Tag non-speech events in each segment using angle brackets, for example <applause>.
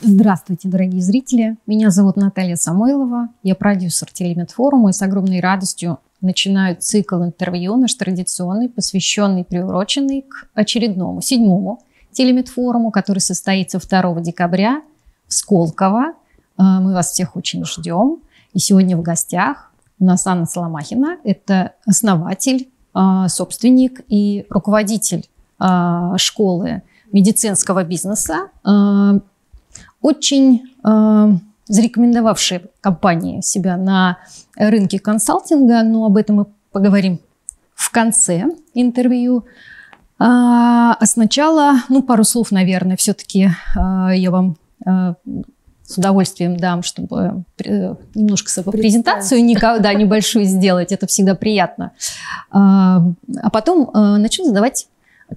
Здравствуйте, дорогие зрители! Меня зовут Наталья Самойлова, я продюсер Телемет и с огромной радостью начинаю цикл интервью, наш традиционный, посвященный, приуроченный к очередному, седьмому Телемет который состоится 2 декабря в Сколково. Э, мы вас всех очень ждем. И сегодня в гостях у нас Анна Соломахина, это основатель, э, собственник и руководитель э, школы медицинского бизнеса очень э, зарекомендовавшие компании себя на рынке консалтинга, но об этом мы поговорим в конце интервью. А, а сначала, ну, пару слов, наверное, все-таки а, э, я вам а, с удовольствием дам, чтобы э, немножко свою презентацию никогда небольшую сделать, это всегда приятно. А, а потом начну задавать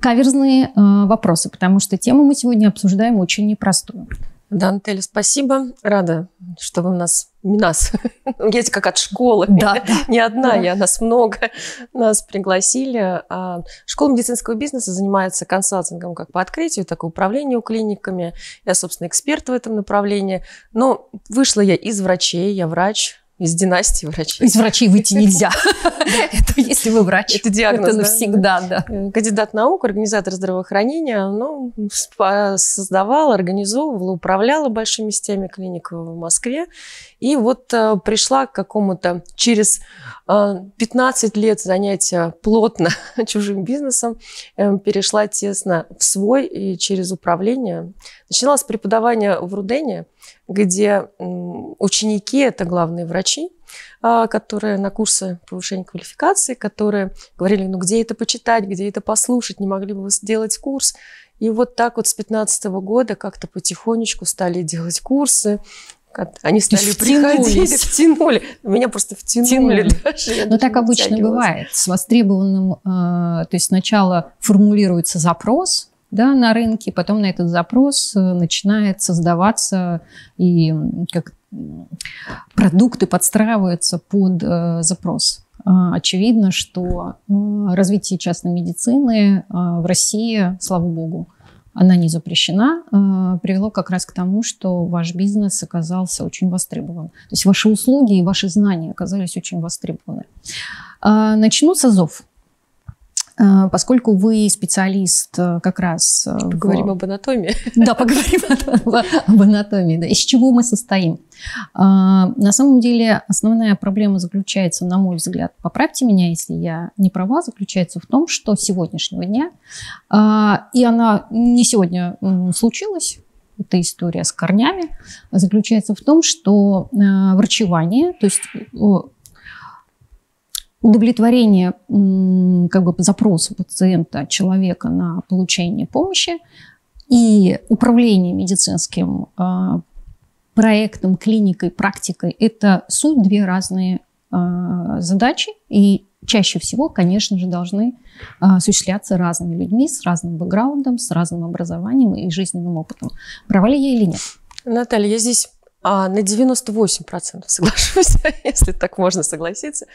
каверзные вопросы, потому что тему мы сегодня обсуждаем очень непростую. Да, Наталья, спасибо. Рада, что вы у нас... Не нас. <laughs> Есть как от школы. Да. <laughs> Не одна я, нас много. Нас пригласили. А, школа медицинского бизнеса занимается консалтингом как по открытию, так и управлению клиниками. Я, собственно, эксперт в этом направлении. Но вышла я из врачей, я врач, из династии врачей. Из врачей выйти <laughs> нельзя. Это если вы врач. Это диагноз. Это навсегда, да. Э, кандидат наук, организатор здравоохранения, ну, создавала, организовывала, управляла большими сетями клиник в Москве. И вот э, пришла к какому-то через 15 э, лет занятия плотно <laughs> чужим бизнесом, перешла тесно в свой и через управление. Начинала с преподавания в Рудене где ученики – это главные врачи, а, которые на курсы повышения квалификации, которые говорили, ну где это почитать, где это послушать, не могли бы вы сделать курс. И вот так вот с 15 -го года как-то потихонечку стали делать курсы, они стали приходить, втянули. Меня просто втянули. втянули. Даже. Но ну, так обычно бывает. С востребованным, э, то есть сначала формулируется запрос, да, на рынке, потом на этот запрос э, начинает создаваться и как продукты подстраиваются под э, запрос. А, очевидно, что э, развитие частной медицины э, в России, слава богу, она не запрещена, привело как раз к тому, что ваш бизнес оказался очень востребован. То есть ваши услуги и ваши знания оказались очень востребованы. А, начну с АЗОВ. А, поскольку вы специалист э, как раз... Э, поговорим в... об анатомии. Да, поговорим об анатомии. Да. Из чего мы состоим? А, на самом деле основная проблема заключается, на мой взгляд, поправьте меня, если я не права, заключается в том, что сегодняшнего дня, а, и она не сегодня случилась, эта история с корнями, заключается в том, что э, врачевание, то есть удовлетворение как бы запроса пациента, человека на получение помощи и управление медицинским а, проектом, клиникой, практикой – это суть две разные а, задачи, и чаще всего, конечно же, должны а, осуществляться разными людьми с разным бэкграундом, с разным образованием и жизненным опытом. Права ли я или нет? Наталья, я здесь а на 98% <laughs> соглашусь, <laughs> если так можно согласиться.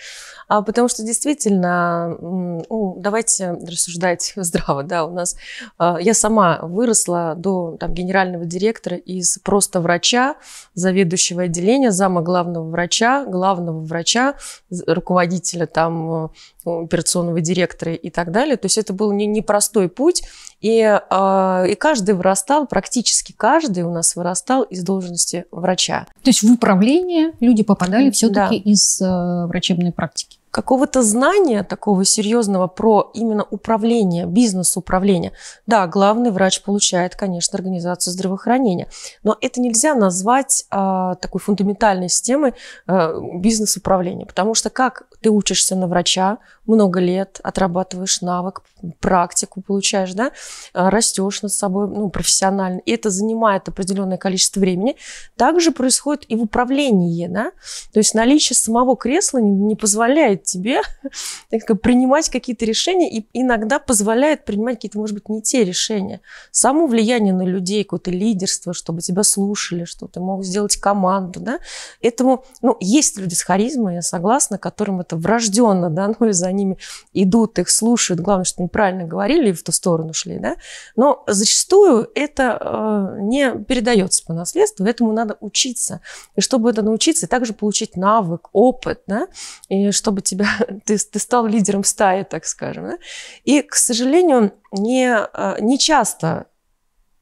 А потому что действительно, ну, давайте рассуждать <laughs> здраво. Да, у нас, а, я сама выросла до там, генерального директора из просто врача, заведующего отделения, зама главного врача, главного врача, руководителя там э, операционного директора и так далее. То есть это был непростой не путь. И, а, и каждый вырастал, практически каждый у нас вырастал из должности врача врача. То есть в управление люди попадали все-таки да. из э, врачебной практики какого-то знания такого серьезного про именно управление, бизнес-управление. Да, главный врач получает, конечно, организацию здравоохранения, но это нельзя назвать а, такой фундаментальной системой а, бизнес-управления, потому что как ты учишься на врача много лет, отрабатываешь навык, практику получаешь, да, а, растешь над собой ну, профессионально, и это занимает определенное количество времени, также происходит и в управлении, да, то есть наличие самого кресла не, не позволяет позволяет тебе <laughs> так сказать, принимать какие-то решения и иногда позволяет принимать какие-то, может быть, не те решения. Само влияние на людей, какое-то лидерство, чтобы тебя слушали, что ты мог сделать команду. Да? Этому, ну, есть люди с харизмой, я согласна, которым это врожденно, да, <laughs> ну и за ними идут, их слушают. Главное, что они правильно говорили и в ту сторону шли. Да? Но зачастую это э, не передается по наследству, этому надо учиться. И чтобы это научиться, и также получить навык, опыт, да? и чтобы тебя, <laughs> ты, ты стал лидером стаи, так скажем. Да? И, к сожалению, не, а, не часто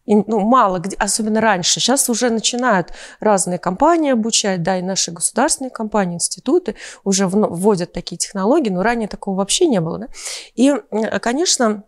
ну, мало, особенно раньше. Сейчас уже начинают разные компании обучать, да, и наши государственные компании, институты уже вводят такие технологии, но ранее такого вообще не было, да. И, а, конечно,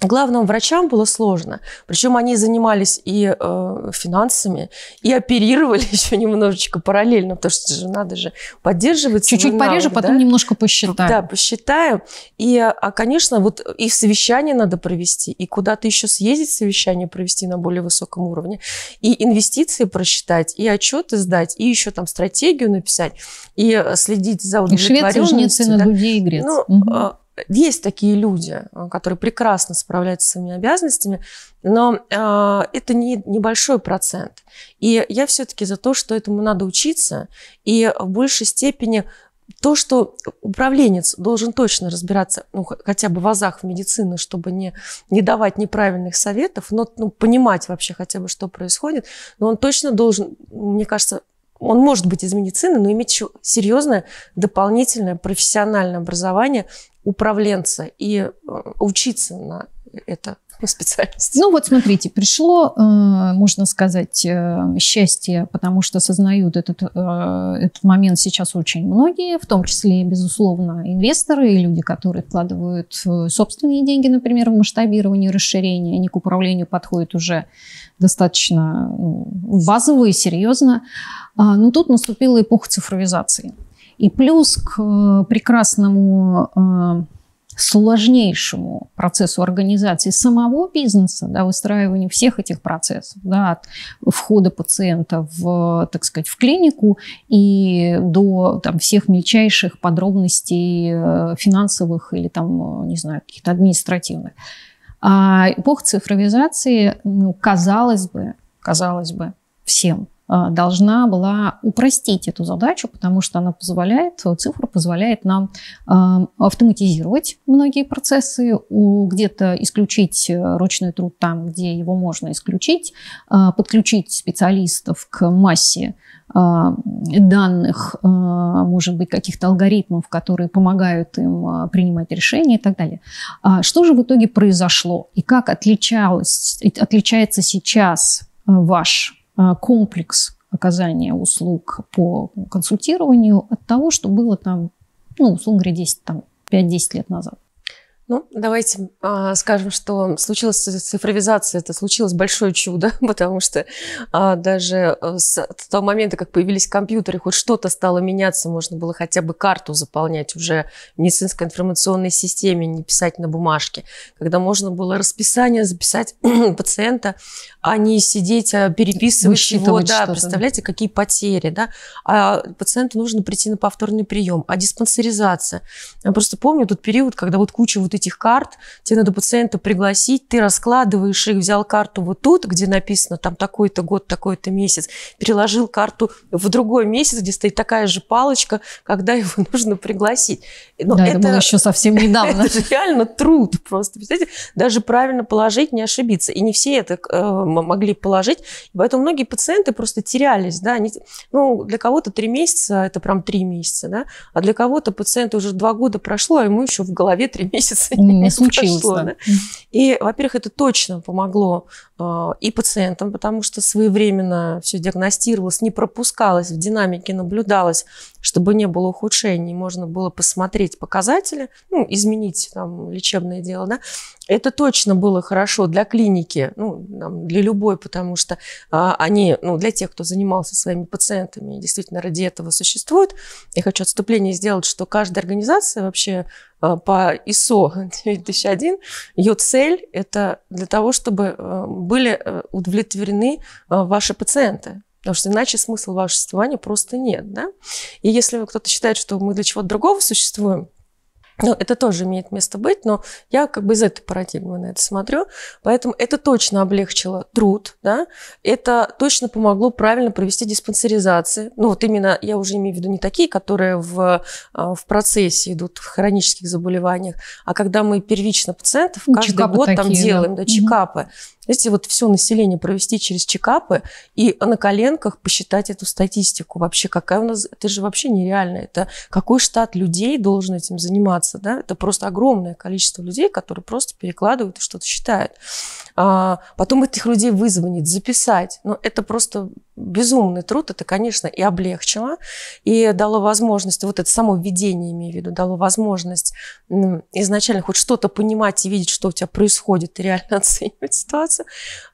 Главным врачам было сложно. Причем они занимались и э, финансами, и оперировали <laughs> еще немножечко параллельно, потому что же надо же поддерживать. Чуть-чуть пореже, навык, потом немножко посчитаем. Да, посчитаем. И, а, конечно, вот и совещание надо провести, и куда-то еще съездить совещание провести на более высоком уровне, и инвестиции просчитать, и отчеты сдать, и еще там стратегию написать, и э, следить за удовлетворенностью. И швец, жнец, да? на дуде и грец. Ну, угу есть такие люди, э, которые прекрасно справляются с своими обязанностями, но э, это не небольшой процент. И я все-таки за то, что этому надо учиться, и в большей степени то, что управленец должен точно разбираться, ну, хотя бы в азах в медицины, чтобы не, не давать неправильных советов, но ну, понимать вообще хотя бы, что происходит, но он точно должен, мне кажется, он может быть из медицины, но иметь серьезное дополнительное профессиональное образование управленца и э, учиться на это <laughs> специальность. Ну вот смотрите, пришло, э, можно сказать, э, счастье, потому что осознают этот, этот момент сейчас очень многие, в том числе, безусловно, инвесторы и люди, которые вкладывают собственные деньги, например, в масштабирование, расширение. Они к управлению подходят уже достаточно ну, базово и серьезно. А, Но ну, тут наступила эпоха цифровизации. И плюс к э, прекрасному э, сложнейшему процессу организации самого бизнеса, да, выстраиванию всех этих процессов, да, от входа пациента в, так сказать, в клинику и до там, всех мельчайших подробностей э, финансовых или там, не знаю, каких-то административных. А эпоха цифровизации, ну, казалось бы, казалось бы, всем – Э, должна была упростить эту задачу, потому что она позволяет, цифра позволяет нам э, автоматизировать многие процессы, где-то исключить э, ручной труд там, где его можно исключить, подключить специалистов к массе данных, может быть, каких-то алгоритмов, которые помогают им принимать решения и так далее. А что же в итоге произошло и как отличалось, отличается сейчас ваш а, комплекс оказания услуг по консультированию от того, что было там, ну, условно говоря, 10, там, 5-10 лет назад. Ну, давайте а, скажем, что случилась цифровизация, это случилось большое чудо, <laughs> потому что а, даже э, с того момента, как появились компьютеры, хоть что-то стало меняться, можно было хотя бы карту заполнять уже в медицинской информационной системе, не писать на бумажке, когда можно было расписание записать <clears throat> пациента, а не сидеть, а переписывать его. Да, представляете, какие потери, да? А пациенту нужно прийти на повторный прием, а диспансеризация. Я просто помню тот период, когда вот куча вот этих карт, тебе надо пациента пригласить, ты раскладываешь их, взял карту вот тут, где написано там такой-то год, такой-то месяц, переложил карту в другой месяц, где стоит такая же палочка, когда его <laughs> нужно пригласить. Но да, это, это было еще совсем недавно. <laughs> Это реально труд просто. Представляете, даже правильно положить, не ошибиться. И не все это э, могли положить. Поэтому многие пациенты просто терялись. Да? Они, ну, для кого-то три месяца – это прям три месяца. Да? А для кого-то пациента уже два года прошло, а ему еще в голове три <laughs> месяца не, <laughs> случилось. Прошло, да. И, во-первых, это точно помогло э, и пациентам, потому что своевременно все диагностировалось, не пропускалось, в динамике наблюдалось, чтобы не было ухудшений, можно было посмотреть показатели, ну, изменить там лечебное дело, да. Это точно было хорошо для клиники, ну, там, для любой, потому что а, они, ну, для тех, кто занимался своими пациентами, действительно ради этого существуют. Я хочу отступление сделать, что каждая организация вообще Э, по ISO 9001, ее цель – это для того, чтобы э, были э, удовлетворены ваши пациенты. Потому что иначе смысл вашего существования просто нет. Да? И если кто-то считает, что мы для чего-то другого существуем, ну, это тоже имеет место быть, но я как бы из этой парадигмы на это смотрю. Поэтому это точно облегчило труд, да? это точно помогло правильно провести диспансеризации. Ну, вот именно, я уже имею в виду не такие, которые в, а, в процессе идут в хронических заболеваниях, а когда мы первично пациентов ну, каждый чекапы год такие, там делаем, да, да чекапы. Угу. Если вот все население провести через чекапы и на коленках посчитать эту статистику вообще, какая у нас... Это же вообще нереально. Это какой штат людей должен этим заниматься, да? Это просто огромное количество людей, которые просто перекладывают и что-то считают. А потом этих людей вызвонить, записать. Но это просто безумный труд это, конечно, и облегчило, и дало возможность, вот это само введение, имею в виду, дало возможность изначально хоть что-то понимать и видеть, что у тебя происходит, и реально <laughs> оценивать ситуацию.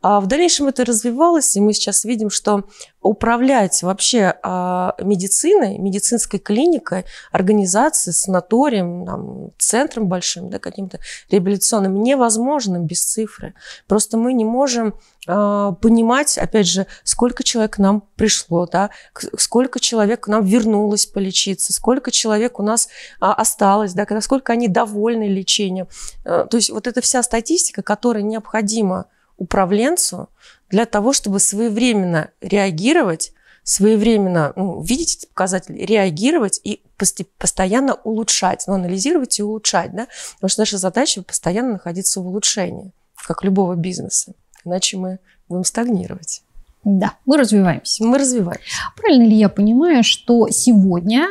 А в дальнейшем это развивалось, и мы сейчас видим, что управлять вообще а, медициной, медицинской клиникой, организацией, санаторием, там, центром большим, да, каким-то реабилитационным, невозможно без цифры. Просто мы не можем а, понимать, опять же, сколько человек к нам пришло, да, сколько человек к нам вернулось полечиться, сколько человек у нас а, осталось, да, насколько они довольны лечением. Э, то есть вот эта вся статистика, которая необходима управленцу для того, чтобы своевременно реагировать, своевременно ну, видеть эти показатели, реагировать и постоянно улучшать, ну, анализировать и улучшать, да, потому что наша задача постоянно находиться в улучшении, как любого бизнеса, иначе мы будем стагнировать. Да. Мы развиваемся. Мы развиваемся. Правильно ли я понимаю, что сегодня э,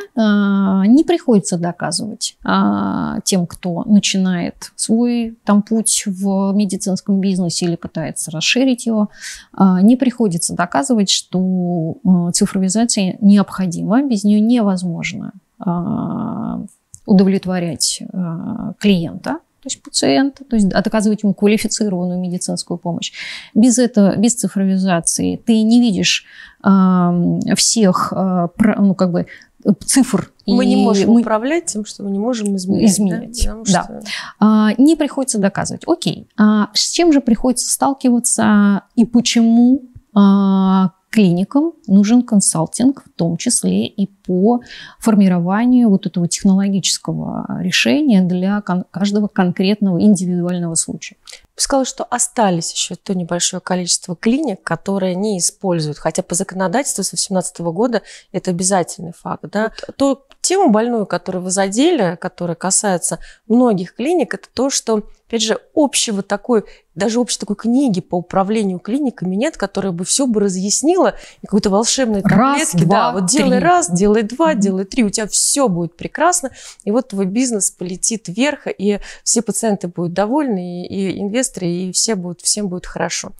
не приходится доказывать э, тем, кто начинает свой там путь в медицинском бизнесе или пытается расширить его, э, не приходится доказывать, что э, цифровизация необходима, без нее невозможно э, удовлетворять э, клиента то есть пациента, то есть оказывать ему квалифицированную медицинскую помощь. Без этого, без цифровизации ты не видишь э, всех, э, ну как бы цифр. Мы и не можем мы... управлять тем, что мы не можем изменить. Изменить, да. Потому да. А, не приходится доказывать. Окей. А с чем же приходится сталкиваться и почему а, клиникам нужен консалтинг, в том числе и по формированию вот этого технологического решения для кон каждого конкретного индивидуального случая. сказала, что остались еще то небольшое количество клиник, которые не используют, хотя по законодательству с 2018 года это обязательный факт. Да? Вот. Ту тему больную, которую вы задели, которая касается многих клиник, это то, что опять же, общего такой, даже общей такой книги по управлению клиниками нет, которая бы все бы разъяснила, и какой-то волшебной таблетки. Раз, два, да, вот делай раз, делай делай два, mm-hmm. делай три, у тебя все будет прекрасно, и вот твой бизнес полетит вверх, и все пациенты будут довольны, и, и инвесторы, и все будет всем будет хорошо.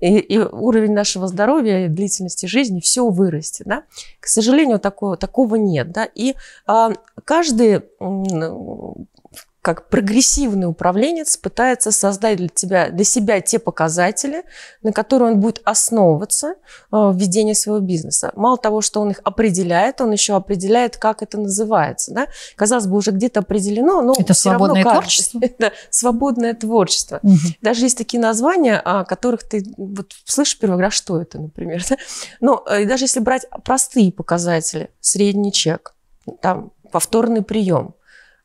И, и уровень нашего здоровья и длительности жизни все вырастет, да. К сожалению, такого, такого нет, да, и а, каждый как прогрессивный управленец пытается создать для, тебя, для себя те показатели, на которые он будет основываться э, в ведении своего бизнеса. Мало того, что он их определяет, он еще определяет, как это называется. Да? Казалось бы, уже где-то определено, но это все свободное равно творчество. Это <laughs> свободное творчество. Угу. Даже есть такие названия, о а, которых ты вот, слышишь первый раз, что это, например. Да? Но э, даже если брать простые показатели, средний чек, там, повторный прием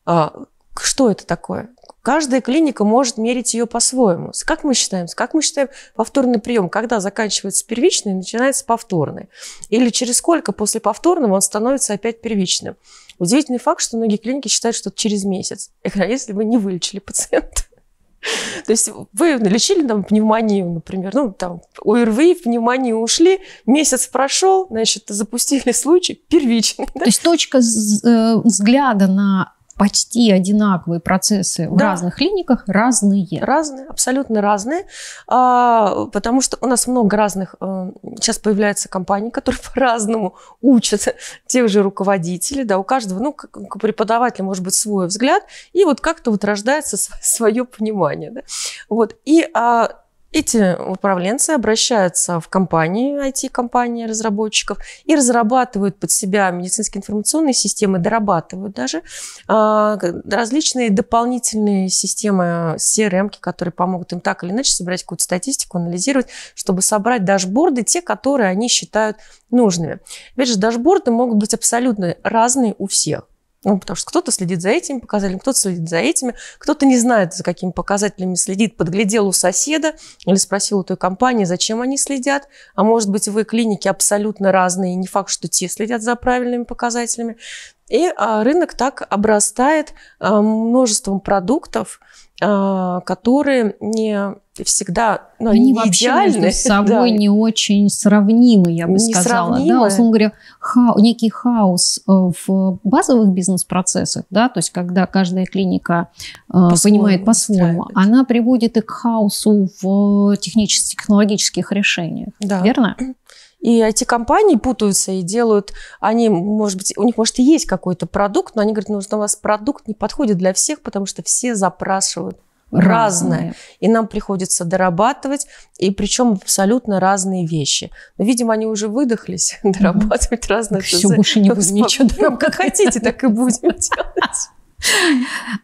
а, – что это такое? Каждая клиника может мерить ее по-своему. Как мы считаем? Как мы считаем повторный прием? Когда заканчивается первичный и начинается повторный? Или через сколько после повторного он становится опять первичным? Удивительный факт, что многие клиники считают, что через месяц. <laughs> А если вы не вылечили пациента. <laughs> То есть вы лечили там пневмонию, например, ну там ОРВИ, пневмонии ушли, месяц прошел, значит, запустили случай первичный. <laughs> Да? То есть точка э, взгляда на почти одинаковые процессы да. в разных клиниках разные. Разные, абсолютно разные, а, потому что у нас много разных, э, сейчас появляются компании, которые <laughs> по-разному учат тех же руководителей, да, у каждого, ну, как преподавателя может быть свой взгляд, и вот как-то вот рождается <laughs> свое понимание, да. вот, и а, эти управленцы обращаются в компании, IT-компании разработчиков и разрабатывают под себя медицинские информационные системы, дорабатывают даже а, различные дополнительные системы CRM, эм, которые помогут им так или иначе собирать какую-то статистику, анализировать, чтобы собрать дашборды, те, которые они считают нужными. Ведь же дашборды могут быть абсолютно разные у всех. Ну, потому что кто-то следит за этими показателями, кто-то следит за этими, кто-то не знает, за какими показателями следит, подглядел у соседа или спросил у той компании, зачем они следят. А может быть, вы клиники абсолютно разные, и не факт, что те следят за правильными показателями. И а, рынок так обрастает а, множеством продуктов, а, которые не всегда, ну, они, они не идеальны. между <laughs> собой да. не очень сравнимы, я бы не сказала. Сравнимы. Да, условно говоря, ха некий хаос э, в базовых бизнес-процессах, да, то есть когда каждая клиника э, по понимает по-своему, она приводит и к хаосу в технических, технологических решениях. Да. Верно? <clears throat> И эти компании путаются и делают, они, может быть, у них, может, и есть какой-то продукт, но они говорят, ну, у вас продукт не подходит для всех, потому что все запрашивают разное. разное. И нам приходится дорабатывать, и причем абсолютно разные вещи. Но, видимо, они уже выдохлись <laughs> дорабатывать mm разные. Все, больше не ну, будем ничего дорабатывать. Как хотите, так и будем <laughs> делать.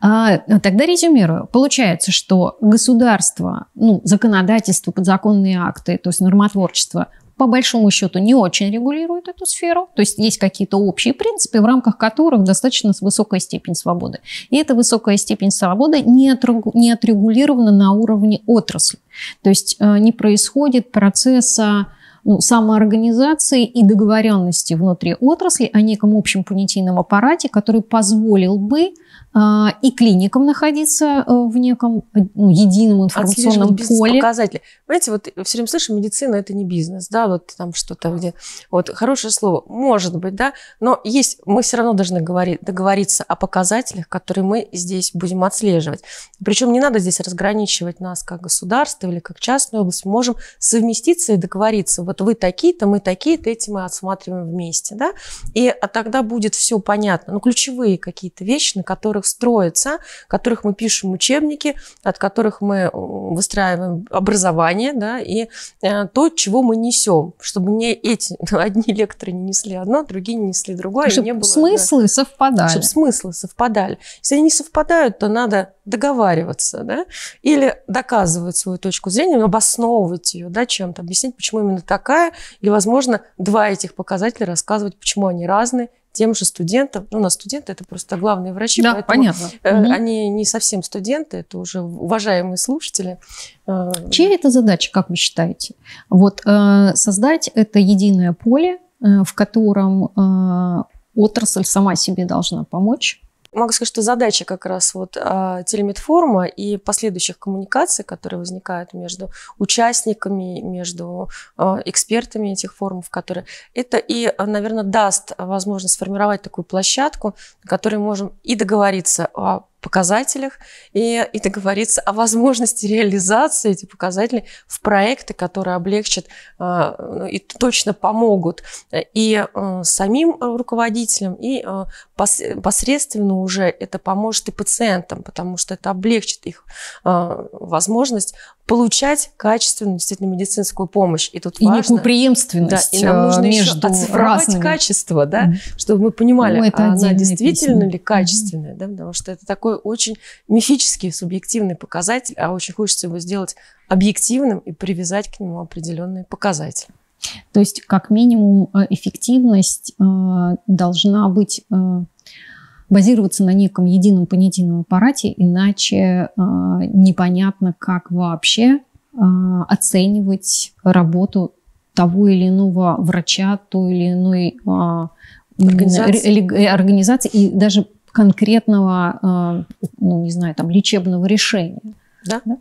А, ну, тогда резюмирую. Получается, что государство, ну, законодательство, подзаконные акты, то есть нормотворчество по большому счету не очень регулирует эту сферу. То есть есть какие-то общие принципы, в рамках которых достаточно высокая степень свободы. И эта высокая степень свободы не, отрегулирована на уровне отрасли. То есть э, не происходит процесса ну, самоорганизации и договоренности внутри отрасли о неком общем понятийном аппарате, который позволил бы а, и клиникам находиться э, в неком э, ну, едином информационном поле. Показатели. Понимаете, вот э, все время слышим, медицина это не бизнес, да, вот там что-то где. Вот хорошее слово, может быть, да, но есть, мы все равно должны говорить, договориться о показателях, которые мы здесь будем отслеживать. Причем не надо здесь разграничивать нас как государство или как частную область, мы можем совместиться и договориться. Вот вы такие-то, мы такие-то, эти мы отсматриваем вместе, да, и а тогда будет все понятно. Ну, ключевые какие-то вещи, на которые которых строятся, которых мы пишем учебники, от которых мы э, выстраиваем образование, да, и э, то, чего мы несем, чтобы не эти <laughs> одни лекторы не несли одно, другие не несли другое. Чтобы не было, смыслы да, совпадали. Чтобы смыслы совпадали. Если они не совпадают, то надо договариваться, да, или доказывать свою точку зрения, ну, обосновывать ее, да, чем-то, объяснить, почему именно такая, или, возможно, два этих показателя рассказывать, почему они разные тем же студентам. Ну, у нас студенты это просто главные врачи, да, поэтому понятно. Э, они не совсем студенты, это уже уважаемые слушатели. Э, Чья это задача, как вы считаете? Вот э, создать это единое поле, в котором отрасль сама себе должна помочь Могу сказать, что задача как раз вот а, телеметформа и последующих коммуникаций, которые возникают между участниками, между а, экспертами этих форумов, которые это и, наверное, даст возможность сформировать такую площадку, на которой можем и договориться о показателях и, и договориться о возможности реализации этих показателей в проекты, которые облегчат а, ну, и точно помогут э, и э, самим руководителям, и э, посредственно уже это поможет и пациентам, потому что это облегчит их а, возможность получать качественную действительно медицинскую помощь. И тут и важно, некую преемственность да, и нам нужно э, между еще оцифровать разными. качество, да, чтобы мы понимали, ну, это а она действительно песня. ли качественная, да, потому что это такой очень мифический, субъективный показатель, а очень хочется его сделать объективным и привязать к нему определенные показатели. То есть, как минимум, э, эффективность э, должна быть э, базироваться на неком едином понятийном аппарате, иначе э, непонятно, как вообще э, оценивать работу того или иного врача, той или иной а, э, организации. организации и даже конкретного, э, ну не знаю, там лечебного решения. Да. да?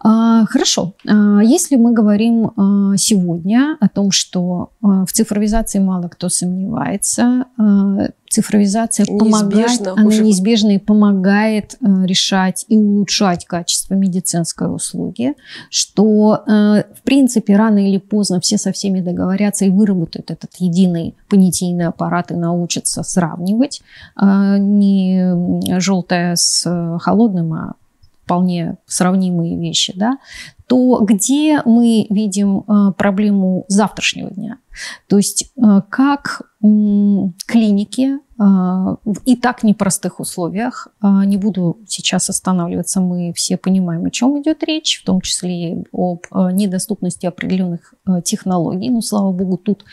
Хорошо. Если мы говорим сегодня о том, что в цифровизации мало кто сомневается, цифровизация неизбежно помогает, уже... неизбежно и помогает э, решать и улучшать качество медицинской услуги, что, э, в принципе, рано или поздно все со всеми договорятся и выработают этот единый понятийный аппарат и научатся сравнивать э, не желтое с холодным, а вполне сравнимые вещи, да, то где мы видим проблему завтрашнего дня? То есть как клиники, а, и так непростых условиях. А, не буду сейчас останавливаться, мы все понимаем, о чем идет речь, в том числе об а, недоступности определенных технологий. Но, ну, слава богу, тут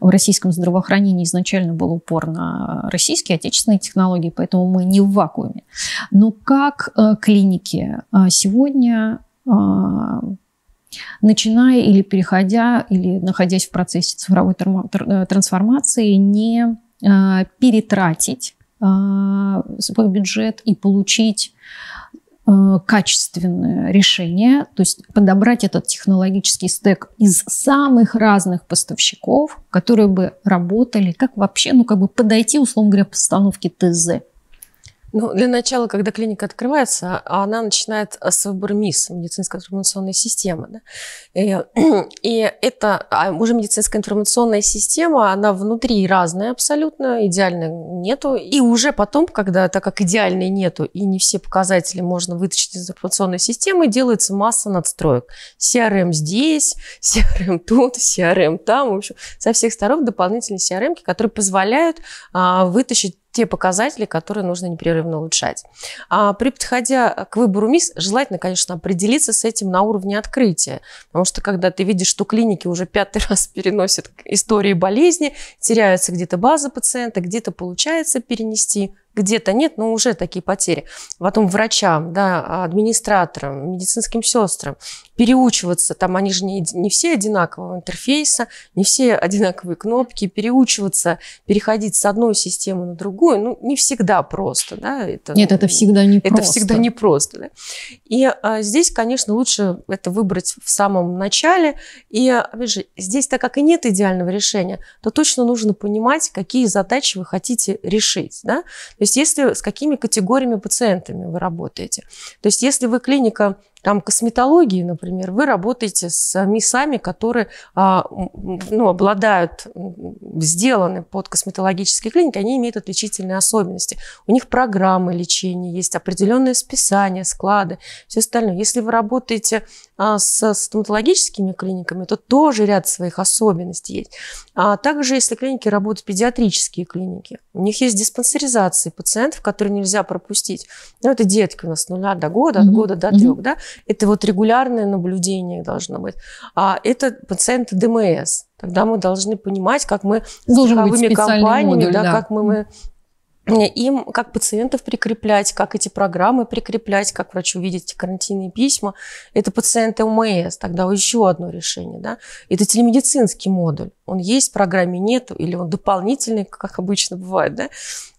в российском здравоохранении изначально был упор на российские отечественные технологии, поэтому мы не в вакууме. Но как клиники сегодня начиная или переходя, или находясь в процессе цифровой трансформации, не Э, перетратить э, свой бюджет и получить э, качественное решение, то есть подобрать этот технологический стек из самых разных поставщиков, которые бы работали, как вообще, ну как бы подойти, условно говоря, постановке ТЗ. Ну, для начала, когда клиника открывается, она начинает с выбора МИС, медицинской информационной системы. Да? И, э, <clears throat> и это а, уже медицинская информационная система, она внутри разная абсолютно, идеальной нету. И уже потом, когда, так как идеальной нету, и не все показатели можно вытащить из информационной системы, делается масса надстроек. CRM здесь, CRM <laughs> тут, CRM там, в общем, со всех сторон дополнительные CRM, которые позволяют а, вытащить те показатели, которые нужно непрерывно улучшать. А при подходя к выбору мисс желательно, конечно, определиться с этим на уровне открытия. Потому что когда ты видишь, что клиники уже пятый <laughs> раз переносят истории болезни, теряется где-то база пациента, где-то получается перенести, где-то нет, но уже такие потери. Потом врачам, да, администраторам, медицинским сестрам переучиваться, там они же не, не все одинакового интерфейса, не все одинаковые кнопки, переучиваться, переходить с одной системы на другую, ну, не всегда просто, да. Это, нет, это всегда не это просто. Это всегда не просто, да. И а, здесь, конечно, лучше это выбрать в самом начале. И, опять же, здесь, так как и нет идеального решения, то точно нужно понимать, какие задачи вы хотите решить, да то есть если с какими категориями пациентами вы работаете. То есть если вы клиника там косметологии, например, вы работаете с мисами, которые а, ну, обладают, сделаны под косметологические клиники, они имеют отличительные особенности. У них программы лечения есть, определенные списания, склады, все остальное. Если вы работаете а, с стоматологическими клиниками, то тоже ряд своих особенностей есть. А также, если клиники работают, педиатрические клиники, у них есть диспансеризации пациентов, которые нельзя пропустить. Ну, это детки у нас с нуля до года, от года до трех, да. Это вот регулярное наблюдение должно быть. А это пациенты ДМС. Тогда мы должны понимать, как мы с страховыми компаниями, модуль, да, да. как мы, мы им как пациентов прикреплять, как эти программы прикреплять, как врачу видеть эти карантинные письма. Это пациенты ОМС, тогда еще одно решение. Да? Это телемедицинский модуль. Он есть, в программе нет, или он дополнительный, как обычно бывает. Да?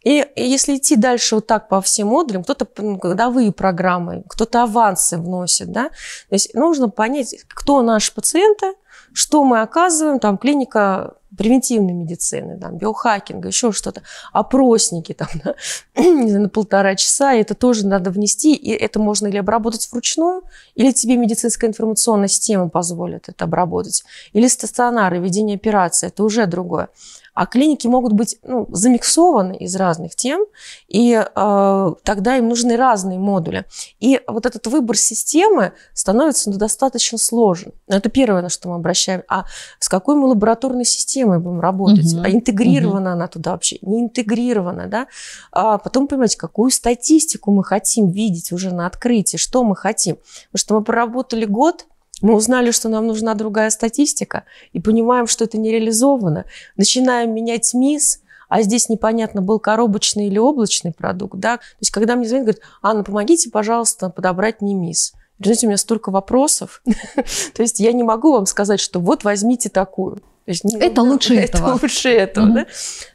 И если идти дальше вот так по всем модулям, кто-то ну, годовые программы, кто-то авансы вносит. Да? То есть нужно понять, кто наши пациенты, что мы оказываем, там клиника превентивной медицины, там, биохакинга, еще что-то, опросники там, на, <clears throat> не знаю, на полтора часа, и это тоже надо внести, и это можно или обработать вручную, или тебе медицинская информационная система позволит это обработать, или стационары, ведение операции, это уже другое. А клиники могут быть ну, замиксованы из разных тем, и э, тогда им нужны разные модули. И вот этот выбор системы становится ну, достаточно сложен. Ну, это первое, на что мы обращаем. А с какой мы лабораторной системой будем работать? Угу. А интегрирована угу. она туда вообще? Не интегрирована, да? А потом понимать, какую статистику мы хотим видеть уже на открытии, что мы хотим. Потому что мы проработали год, мы узнали, что нам нужна другая статистика и понимаем, что это не реализовано, Начинаем менять МИС, а здесь непонятно, был коробочный или облачный продукт. Да? То есть, когда мне звонят, говорят, Анна, помогите, пожалуйста, подобрать не МИС. Знаете, у меня столько вопросов. <laughs> То есть я не могу вам сказать, что вот возьмите такую. То есть, не, это ну, лучше это этого. лучше этого, угу. да?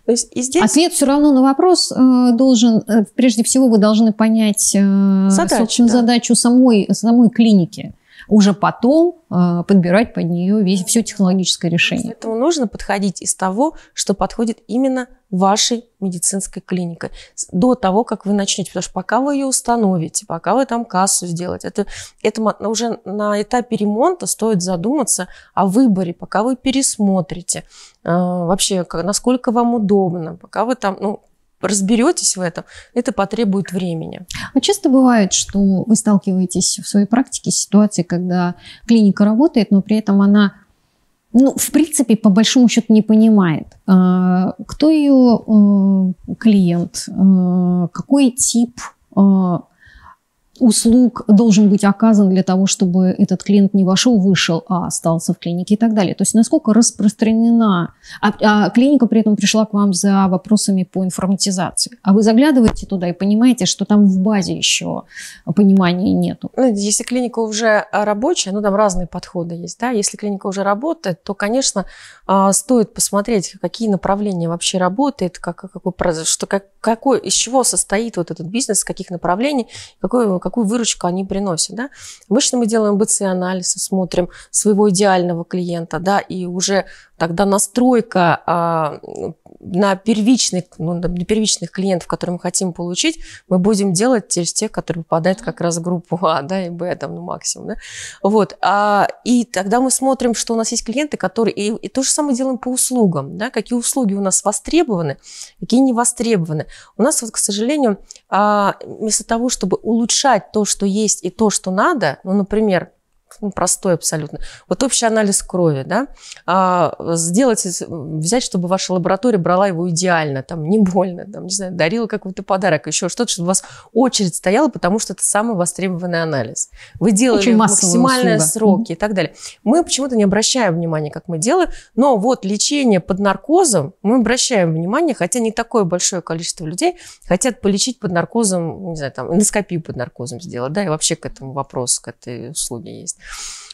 То есть, и здесь... Ответ все равно на вопрос э, должен, э, прежде всего, вы должны понять э, задачу, да. задачу самой, самой клиники уже потом э, подбирать под нее весь, все технологическое решение. Поэтому нужно подходить из того, что подходит именно вашей медицинской клинике до того, как вы начнете. Потому что пока вы ее установите, пока вы там кассу сделаете, это, это уже на этапе ремонта стоит задуматься о выборе, пока вы пересмотрите э, вообще, как, насколько вам удобно, пока вы там, ну, разберетесь в этом, это потребует времени. А часто бывает, что вы сталкиваетесь в своей практике с ситуацией, когда клиника работает, но при этом она ну, в принципе, по большому счету не понимает, а, кто ее э, клиент, а, какой тип а, услуг должен быть оказан для того, чтобы этот клиент не вошел, вышел, а остался в клинике и так далее. То есть насколько распространена, а, а клиника при этом пришла к вам за вопросами по информатизации, а вы заглядываете туда и понимаете, что там в базе еще понимания нету. Ну, если клиника уже рабочая, ну там разные подходы есть, да, если клиника уже работает, то, конечно, а, стоит посмотреть, какие направления вообще работает, как, какой, что, как, какой, из чего состоит вот этот бизнес, каких направлений, какой, какой какую выручку они приносят. Да? Обычно мы делаем бц анализ смотрим своего идеального клиента, да, и уже тогда настройка а, на, первичных, ну, на первичных клиентов, которые мы хотим получить, мы будем делать те, через тех, которые попадают как раз в группу А да, и Б, там, ну, максимум. Да? Вот. А, и тогда мы смотрим, что у нас есть клиенты, которые... И, и то же самое делаем по услугам. Да? Какие услуги у нас востребованы, какие не востребованы. У нас, вот, к сожалению, а, вместо того, чтобы улучшать то, что есть и то, что надо, ну, например, ну, простой абсолютно. Вот общий анализ крови, да, а, сделать, взять, чтобы ваша лаборатория брала его идеально, там, не больно, там, не знаю, дарила какой-то подарок, еще что-то, чтобы у вас очередь стояла, потому что это самый востребованный анализ. Вы делали максимальные услуга. сроки mm-hmm. и так далее. Мы почему-то не обращаем внимания, как мы делаем, но вот лечение под наркозом мы обращаем внимание, хотя не такое большое количество людей хотят полечить под наркозом, не знаю, там, эндоскопию под наркозом сделать, да, и вообще к этому вопросу, к этой услуге есть.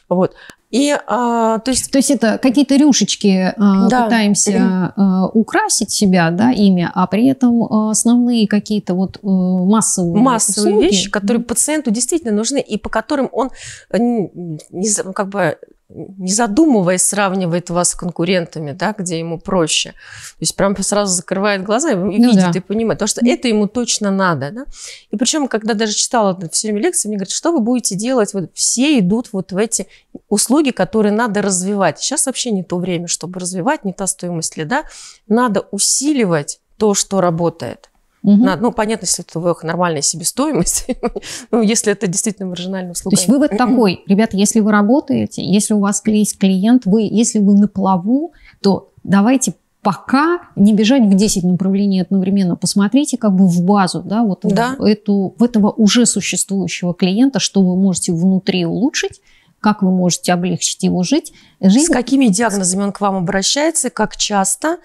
Вот. И, а, то, есть... то есть это какие-то рюшечки а, да. пытаемся а, украсить себя, да, имя, а при этом а, основные какие-то вот э, массовые Массовые услуги. вещи, которые пациенту действительно нужны, и по которым он э, не, как бы не задумываясь, сравнивает вас с конкурентами, да, где ему проще. То есть прям сразу закрывает глаза и ну, видит, да. и понимает, потому что это ему точно надо. Да? И причем, когда даже читала все время лекции, мне говорят, что вы будете делать, вот все идут вот в эти услуги услуги, которые надо развивать. Сейчас вообще не то время, чтобы развивать, не та стоимость следа. Надо усиливать то, что работает. Угу. На, ну, понятно, если это их нормальная себестоимость, <laughs> ну, если это действительно маржинальная услуга. То есть вывод такой, ребята, если вы работаете, если у вас есть клиент, вы, если вы на плаву, то давайте пока не бежать в 10 направлений одновременно. Посмотрите как бы в базу, да, вот да. В, эту, в этого уже существующего клиента, что вы можете внутри улучшить, как вы можете облегчить его жить. Жизнь... С какими диагнозами он к вам обращается, как часто,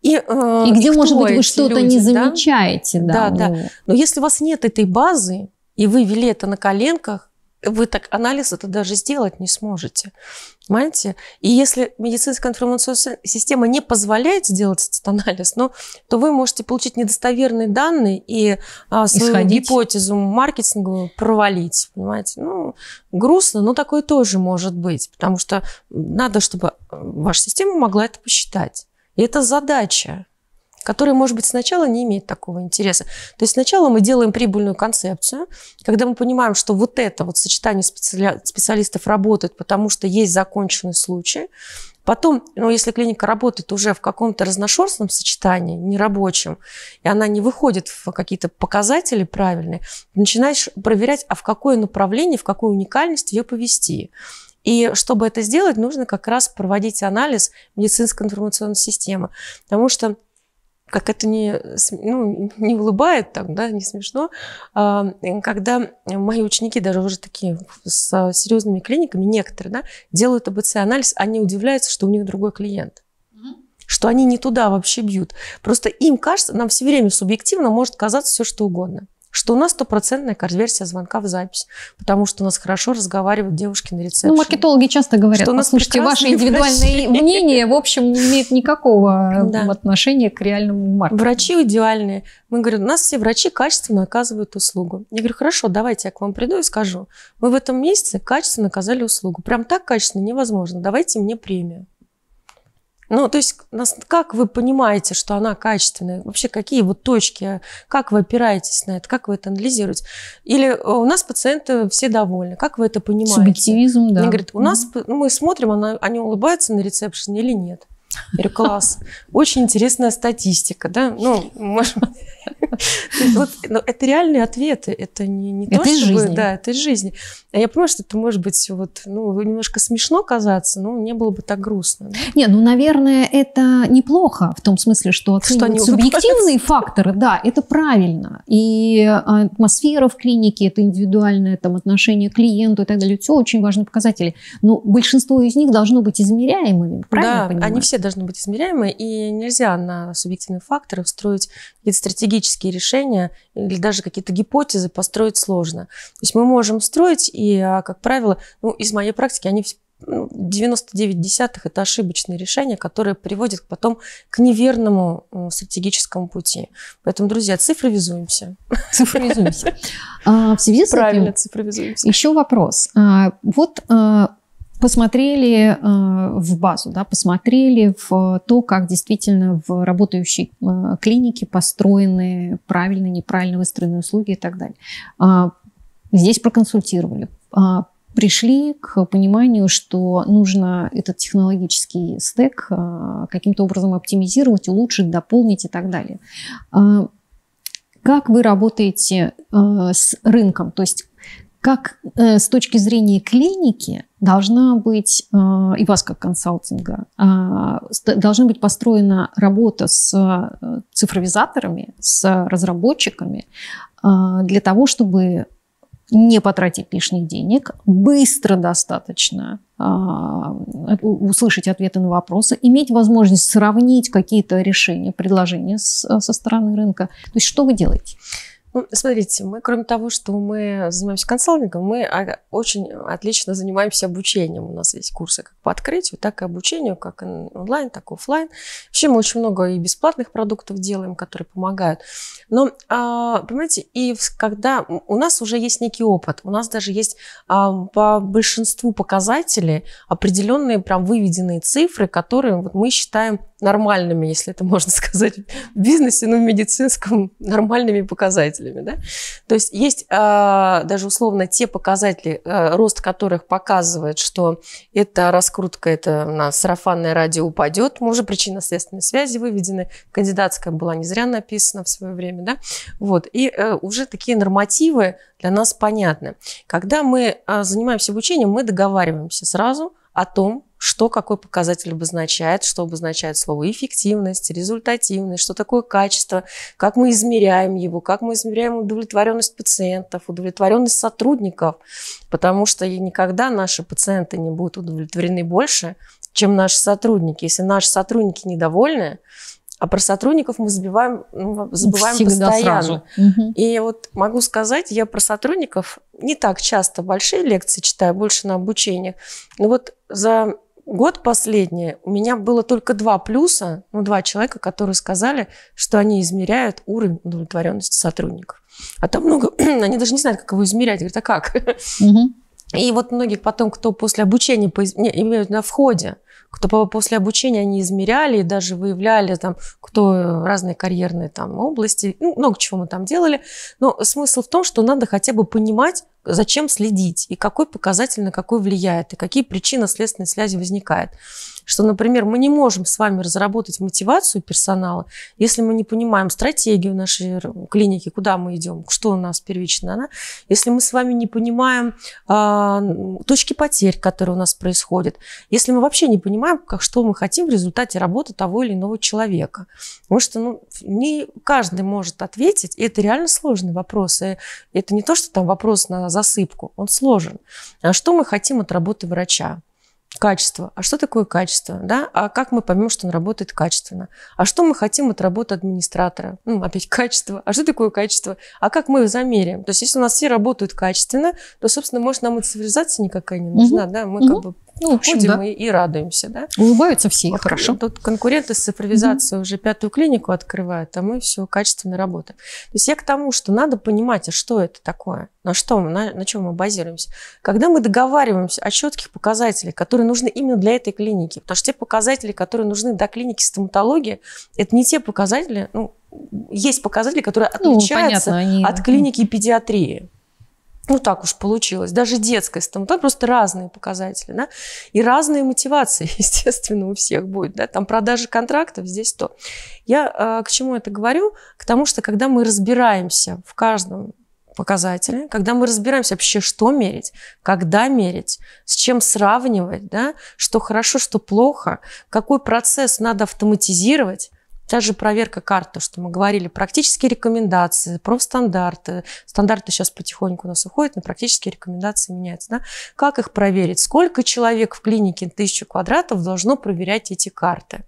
и, э, и где, и может быть, вы что-то не замечаете. Да, да. да. Ну. Но если у вас нет этой базы, и вы вели это на коленках, вы так анализ это даже сделать не сможете. Понимаете? И если медицинская информационная система не позволяет сделать этот анализ, ну, то вы можете получить недостоверные данные и а, свою Исходить. гипотезу маркетинговую провалить. Понимаете? Ну, грустно, но такое тоже может быть, потому что надо, чтобы э, ваша система могла это посчитать. И это задача который, может быть, сначала не имеет такого интереса. То есть сначала мы делаем прибыльную концепцию, когда мы понимаем, что вот это вот сочетание специали... специалистов работает, потому что есть законченный случай. Потом, ну, если клиника работает уже в каком-то разношерстном сочетании, нерабочем, и она не выходит в какие-то показатели правильные, начинаешь проверять, а в какое направление, в какую уникальность ее повести. И чтобы это сделать, нужно как раз проводить анализ медицинской информационной системы. Потому что как это не, ну, не улыбает там, да, не смешно, а, когда мои ученики, даже уже такие с серьезными клиниками, некоторые, да, делают АБЦ-анализ, они удивляются, что у них другой клиент что они не туда вообще бьют. Просто им кажется, нам все время субъективно может казаться все что угодно что у нас стопроцентная конверсия звонка в запись, потому что у нас хорошо разговаривают девушки на рецепшене. Ну, маркетологи часто говорят, что послушайте, ваше индивидуальное врачи. мнение, в общем, не имеет никакого да. отношения к реальному маркетингу. Врачи идеальные. Мы говорим, у нас все врачи качественно оказывают услугу. Я говорю, хорошо, давайте я к вам приду и скажу, мы в этом месяце качественно оказали услугу. Прям так качественно невозможно, давайте мне премию. Ну, то есть, как вы понимаете, что она качественная? Вообще, какие вот точки? Как вы опираетесь на это? Как вы это анализируете? Или э, у нас пациенты все довольны. Как вы это понимаете? Субъективизм, да. Они говорят, у нас, ну, мы смотрим, она, они улыбаются на ресепшене или нет. Я говорю, класс. Очень интересная статистика, да? Ну, можем... <laughs> но ну, это реальные ответы, это не, не это то, из чтобы... Жизни. Да, это из жизни. А я понимаю, что это может быть вот, ну, немножко смешно казаться, но не было бы так грустно. Да? Не, ну, наверное, это неплохо в том смысле, что, что они субъективные факторы, да, это правильно. И а, атмосфера в клинике, это индивидуальное там, отношение к клиенту и так далее. Все очень важные показатели. Но большинство из них должно быть измеряемыми, правильно да, понимаю? они все должны быть измеряемы, и нельзя на субъективные факторы встроить какие-то стратегические решения или даже какие-то гипотезы построить сложно. То есть мы можем строить, и, а, как правило, ну, из моей практики они 99 ну, десятых – это ошибочные решения, которые приводят потом к неверному стратегическому пути. Поэтому, друзья, цифровизуемся. Цифровизуемся. А, в связи с Правильно, этим, цифровизуемся. Еще вопрос. А, вот а, посмотрели э, в базу, да, посмотрели в то, как действительно в работающей э, клинике построены правильно, неправильно выстроенные услуги и так далее. А, здесь проконсультировали, а, пришли к пониманию, что нужно этот технологический стек э, каким-то образом оптимизировать, улучшить, дополнить и так далее. А, как вы работаете с рынком? То есть как э, с точки зрения клиники должна быть, э, и вас как консалтинга, э, должна быть построена работа с э, цифровизаторами, с разработчиками а, для того, чтобы не потратить лишних денег, быстро достаточно а, услышать ответы на вопросы, иметь возможность сравнить какие-то решения, предложения с, со стороны рынка. То есть что вы делаете? смотрите, мы, кроме того, что мы занимаемся консалтингом, мы а, очень отлично занимаемся обучением. У нас есть курсы как по открытию, так и обучению, как онлайн, так и офлайн. Вообще мы очень много и бесплатных продуктов делаем, которые помогают. Но, а, понимаете, и когда у нас уже есть некий опыт, у нас даже есть по большинству показателей определенные прям выведенные цифры, которые вот мы считаем нормальными, если это можно <laughs> сказать, в бизнесе, но ну, в медицинском нормальными показателями показателями. Да? То есть есть а, даже условно те показатели, а, рост которых показывает, что эта раскрутка, это на сарафанное радио упадет, уже причинно-следственные связи выведены, кандидатская была не зря написана в свое время. Да? Вот. И э, уже такие нормативы для нас понятны. Когда мы а, занимаемся обучением, мы договариваемся сразу о том, что какой показатель обозначает, что обозначает слово эффективность, результативность, что такое качество, как мы измеряем его, как мы измеряем удовлетворенность пациентов, удовлетворенность сотрудников, потому что никогда наши пациенты не будут удовлетворены больше, чем наши сотрудники. Если наши сотрудники недовольны, а про сотрудников мы ну, забываем, забываем постоянно. Сразу. И вот могу сказать, я про сотрудников не так часто большие лекции читаю, больше на обучениях. Но вот за год последний у меня было только два плюса, ну, два человека, которые сказали, что они измеряют уровень удовлетворенности сотрудников. А там много, <clears throat> они даже не знают, как его измерять. Говорят, а как? И вот многих потом, кто после обучения, не, имеют на входе, кто после обучения они измеряли и даже выявляли, там, кто э, разные карьерные там, области, ну, много чего мы там делали. Но смысл в том, что надо хотя бы понимать, зачем следить, и какой показатель на какой влияет, и какие причины следственной связи возникают что, например, мы не можем с вами разработать мотивацию персонала, если мы не понимаем стратегию нашей клиники, куда мы идем, что у нас первично, она, если мы с вами не понимаем э, точки потерь, которые у нас происходят, если мы вообще не понимаем, как, что мы хотим в результате работы того или иного человека. Потому что ну, не каждый может ответить, и это реально сложный вопрос. И это не то, что там вопрос на засыпку, он сложен. А что мы хотим от работы врача? Качество. А что такое качество? Да? А как мы поймем, что он работает качественно? А что мы хотим от работы администратора? Ну, опять <laughs> качество. А что такое качество? А как мы их замеряем? То есть, если у нас все работают качественно, то, собственно, может, нам и цивилизация никакая не нужна. Угу. Да? Мы угу. как бы ну, в общем, да. и, и радуемся, да? Улыбаются все, вот, хорошо. Тут конкуренты с цифровизацией угу. уже пятую клинику открывают, а мы все качественно работаем. То есть я к тому, что надо понимать, а что это такое, на что мы, на, на чем мы базируемся. Когда мы договариваемся о четких показателях, которые нужны именно для этой клиники, потому что те показатели, которые нужны для клиники стоматологии, это не те показатели, ну, есть показатели, которые отличаются ну, понятно, они... от клиники педиатрии ну так уж получилось, даже детская стоматология, просто разные показатели, да, и разные мотивации, <laughs> естественно, у всех будет, да, там продажи контрактов, здесь то. Я э, к чему это говорю? К тому, что когда мы разбираемся в каждом показателе, когда мы разбираемся вообще, что мерить, когда мерить, с чем сравнивать, да, что хорошо, что плохо, какой процесс надо автоматизировать, Та же проверка карт, то, что мы говорили, практические рекомендации, профстандарты. Стандарты сейчас потихоньку у нас уходят, но практические рекомендации меняются. Да? Как их проверить? Сколько человек в клинике на тысячу квадратов должно проверять эти карты?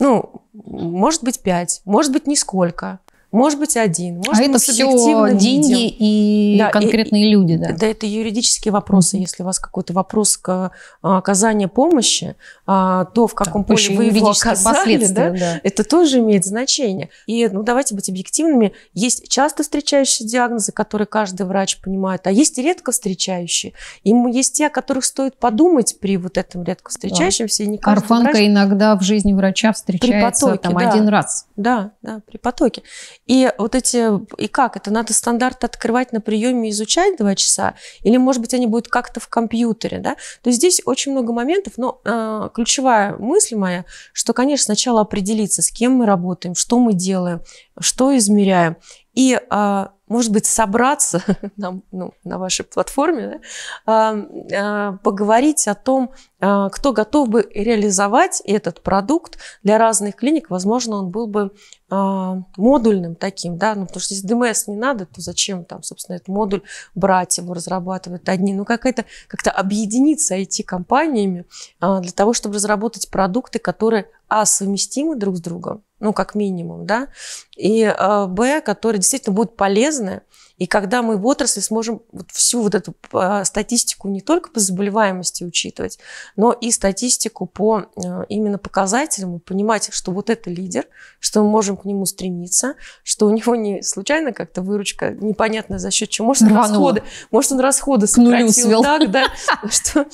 Ну, может быть, пять, может быть, нисколько. Может быть, один. А может, а это все деньги видим. и да, конкретные и, люди, да? Да, это юридические вопросы. Mm-hmm. Если у вас какой-то вопрос к а, оказанию помощи, а, то в каком да, поле вы его оказали, да, да. это тоже имеет значение. И ну, давайте быть объективными. Есть часто встречающие диагнозы, которые каждый врач понимает, а есть редко встречающие. И есть те, о которых стоит подумать при вот этом редко встречающем. Да. Арфанка врач... иногда в жизни врача встречается при потоке, там, да. один раз. Да, да, при потоке. И вот эти... И как? Это надо стандарт открывать на приеме, изучать два часа? Или, может быть, они будут как-то в компьютере, да? То есть здесь очень много моментов, но э, ключевая мысль моя, что, конечно, сначала определиться, с кем мы работаем, что мы делаем, что измеряем. И а, может быть, собраться <laughs> на, ну, на вашей платформе, да, а, а, поговорить о том, а, кто готов бы реализовать этот продукт для разных клиник. Возможно, он был бы модульным таким, да, ну, потому что если ДМС не надо, то зачем там, собственно, этот модуль брать, его разрабатывать одни? Ну, как то как-то объединиться IT-компаниями для того, чтобы разработать продукты, которые, а, совместимы друг с другом, ну, как минимум, да, и э, Б, которые действительно будут полезны, и когда мы в отрасли сможем вот всю вот эту а, статистику не только по заболеваемости учитывать, но и статистику по э, именно показателям, понимать, что вот это лидер, что мы можем к нему стремиться, что у него не случайно как-то выручка непонятно за счет чего, может, расходы, может, он расходы сократил так, да, <laughs> что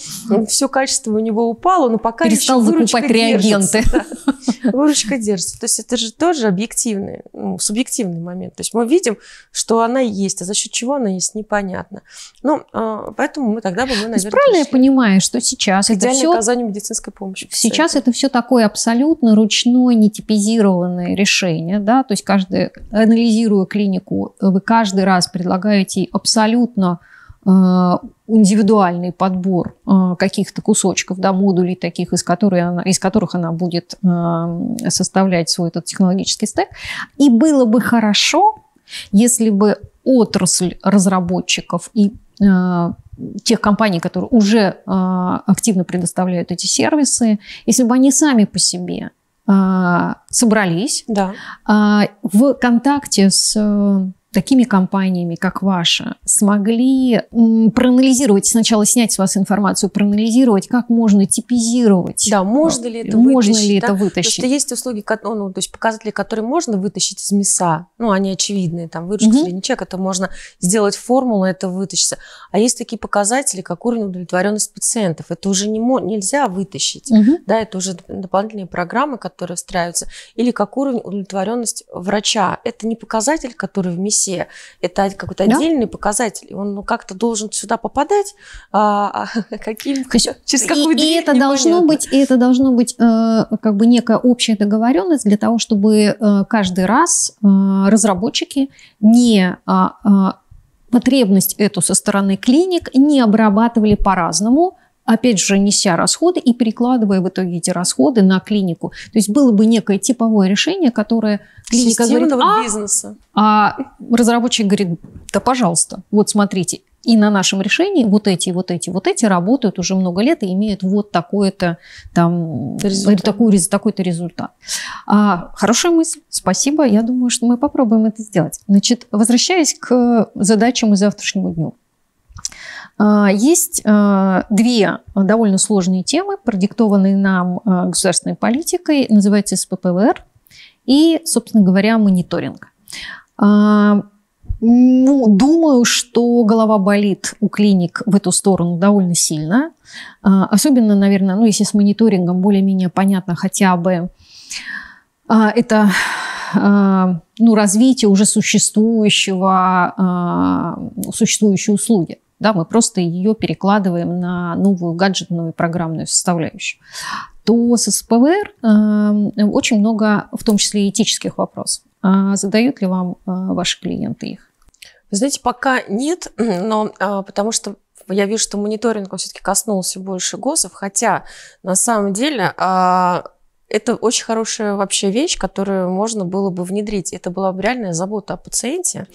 все качество у него упало, но пока Перестал еще выручка закупать реагенты. выручка держится. То есть это же тоже объективный, ну, субъективный момент. То есть мы видим, что она есть, есть, а за счет чего она есть, непонятно. Ну, а, поэтому мы тогда бы мы, наверное... Правильно пришли. я понимаю, что сейчас это все... оказание медицинской помощи. Сейчас это все такое абсолютно ручное, нетипизированное решение, да, то есть каждый, анализируя клинику, вы каждый раз предлагаете абсолютно а, индивидуальный подбор а, каких-то кусочков, да, модулей таких, из которых она, из которых она будет составлять свой этот технологический стек. И было бы хорошо, если бы отрасль разработчиков и э, тех компаний, которые уже э, активно предоставляют эти сервисы, если бы они сами по себе э, собрались да. в контакте с такими компаниями, как ваша, смогли проанализировать, сначала снять с вас информацию, проанализировать, как можно типизировать. Да, можно ли это можно вытащить. Ли да? это вытащить? Потому что есть услуги, ну, ну, то есть показатели, которые можно вытащить из мяса, ну, они очевидные, там, выручка, угу. средний чек, это можно сделать формулу, это вытащится. А есть такие показатели, как уровень удовлетворенности пациентов, это уже не, нельзя вытащить, угу. да, это уже дополнительные программы, которые встраиваются, или как уровень удовлетворенности врача, это не показатель, который в МИСе все. Это какой-то да? отдельный показатель. Он ну, как-то должен сюда попадать. А, а <laughs> каким, через какую и, дверь, и это должно быть, и это должно быть э, как бы некая общая договоренность для того, чтобы э, каждый раз э, разработчики не э, потребность эту со стороны клиник не обрабатывали по-разному, опять же, неся расходы и перекладывая в итоге эти расходы на клинику. То есть было бы некое типовое решение, которое клиника Системного говорит, а, бизнеса. а разработчик говорит, да пожалуйста, вот смотрите, и на нашем решении вот эти, вот эти, вот эти работают уже много лет и имеют вот такой то там результат. такой, такой-то результат. А, хорошая мысль, спасибо. Я думаю, что мы попробуем это сделать. Значит, возвращаясь к задачам и завтрашнему дню. А, есть а, две довольно сложные темы, продиктованные нам а, государственной политикой, называется СППВР и, собственно говоря, мониторинг. Ну, думаю, что голова болит у клиник в эту сторону довольно сильно. Особенно, наверное, ну, если с мониторингом более-менее понятно хотя бы это ну, развитие уже существующего, существующей услуги да, мы просто ее перекладываем на новую гаджетную программную составляющую, то с СПВР э, очень много, в том числе этических вопросов. А задают ли вам э, ваши клиенты их? знаете, пока нет, <clears throat> но а, потому что я вижу, что мониторинг все-таки коснулся больше ГОСов, хотя на самом деле а, это очень хорошая вообще вещь, которую можно было бы внедрить. Это была бы реальная забота о пациенте.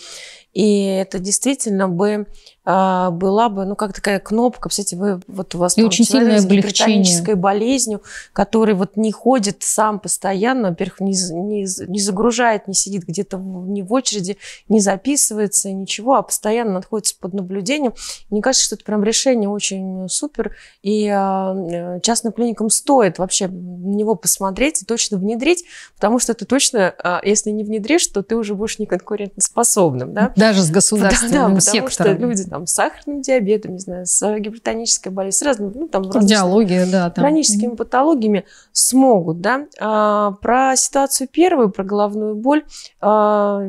И это действительно бы а, была бы, ну, как такая кнопка, кстати, вы вот у вас и очень сильное облегчение. болезнью, который вот не ходит сам постоянно, во-первых, не, не, не загружает, не сидит где-то не в очереди, не записывается, ничего, а постоянно находится под наблюдением. Мне кажется, что это прям решение очень супер, и а, э, частным клиникам стоит вообще на него посмотреть и точно внедрить, потому что это точно, э, если не внедришь, то ты уже будешь неконкурентоспособным, да? Да, даже с государственным да, да, сектором. потому что люди там с сахарным диабетом, не знаю, с гипертонической болезнью, с разными, ну, там, Диалогия, да. Там. Хроническими патологиями смогут, да. А, про ситуацию первую, про головную боль, а,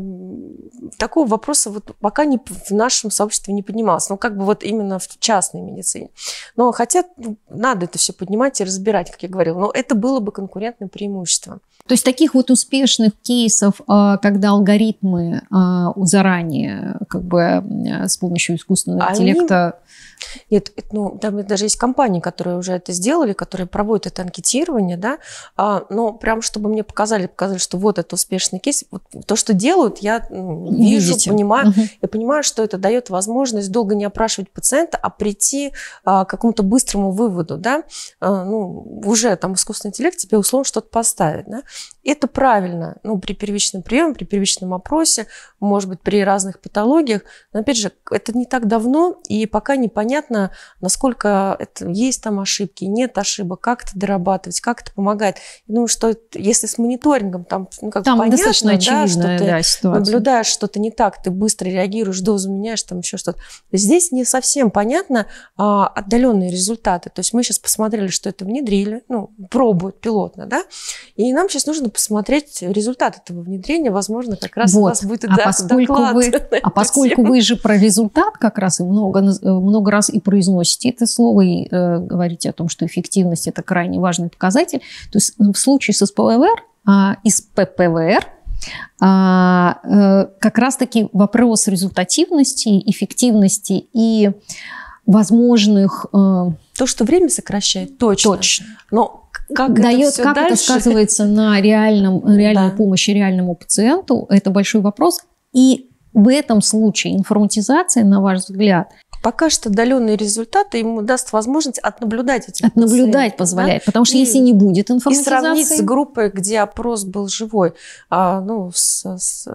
такого вопроса вот пока не, в нашем сообществе не поднималось. но ну, как бы вот именно в частной медицине. Но хотя ну, надо это все поднимать и разбирать, как я говорила. Но это было бы конкурентным преимуществом. То есть таких вот успешных кейсов, а, когда алгоритмы а, заранее как бы с помощью искусственного Они... интеллекта... Нет, ну, там даже есть компании, которые уже это сделали, которые проводят это анкетирование, да, а, но прям чтобы мне показали, показали, что вот это успешный кейс, вот то, что делают, я ну, вижу, Видите. понимаю, угу. я понимаю, что это дает возможность долго не опрашивать пациента, а прийти а, к какому-то быстрому выводу, да, а, ну, уже там искусственный интеллект тебе условно что-то поставит, да, это правильно. Ну, при первичном приеме, при первичном опросе, может быть, при разных патологиях. Но, опять же, это не так давно, и пока непонятно, насколько это, есть там ошибки, нет ошибок, как это дорабатывать, как это помогает. Ну, что если с мониторингом, там, ну, как там понятно, достаточно да, очевидная, что ты да, ситуация. наблюдаешь что-то не так, ты быстро реагируешь, дозу меняешь, там еще что-то. Здесь не совсем понятно а, отдаленные результаты. То есть мы сейчас посмотрели, что это внедрили, ну, пробуют пилотно, да, и нам сейчас нужно посмотреть результат этого внедрения. Возможно, как раз вот. у вас будет а да, поскольку доклад. Вы, а поскольку вы же про результат как раз и много, э, много раз и произносите это слово, и э, говорите о том, что эффективность – это крайне важный показатель, то есть ну, в случае с СПВР, а, из ППВР – а, э, как раз-таки вопрос результативности, эффективности и возможных... Э... То, что время сокращает, точно. точно. Но как дает, это как это сказывается на реальном, реальной да. помощи реальному пациенту, это большой вопрос. И в этом случае информатизация, на ваш взгляд, Пока что отдаленные результаты ему даст возможность отнаблюдать эти Отнаблюдать пациентов, позволяет, да? потому что и, если не будет информатизации... И сравнить с группой, где опрос был живой, а, ну, с, с,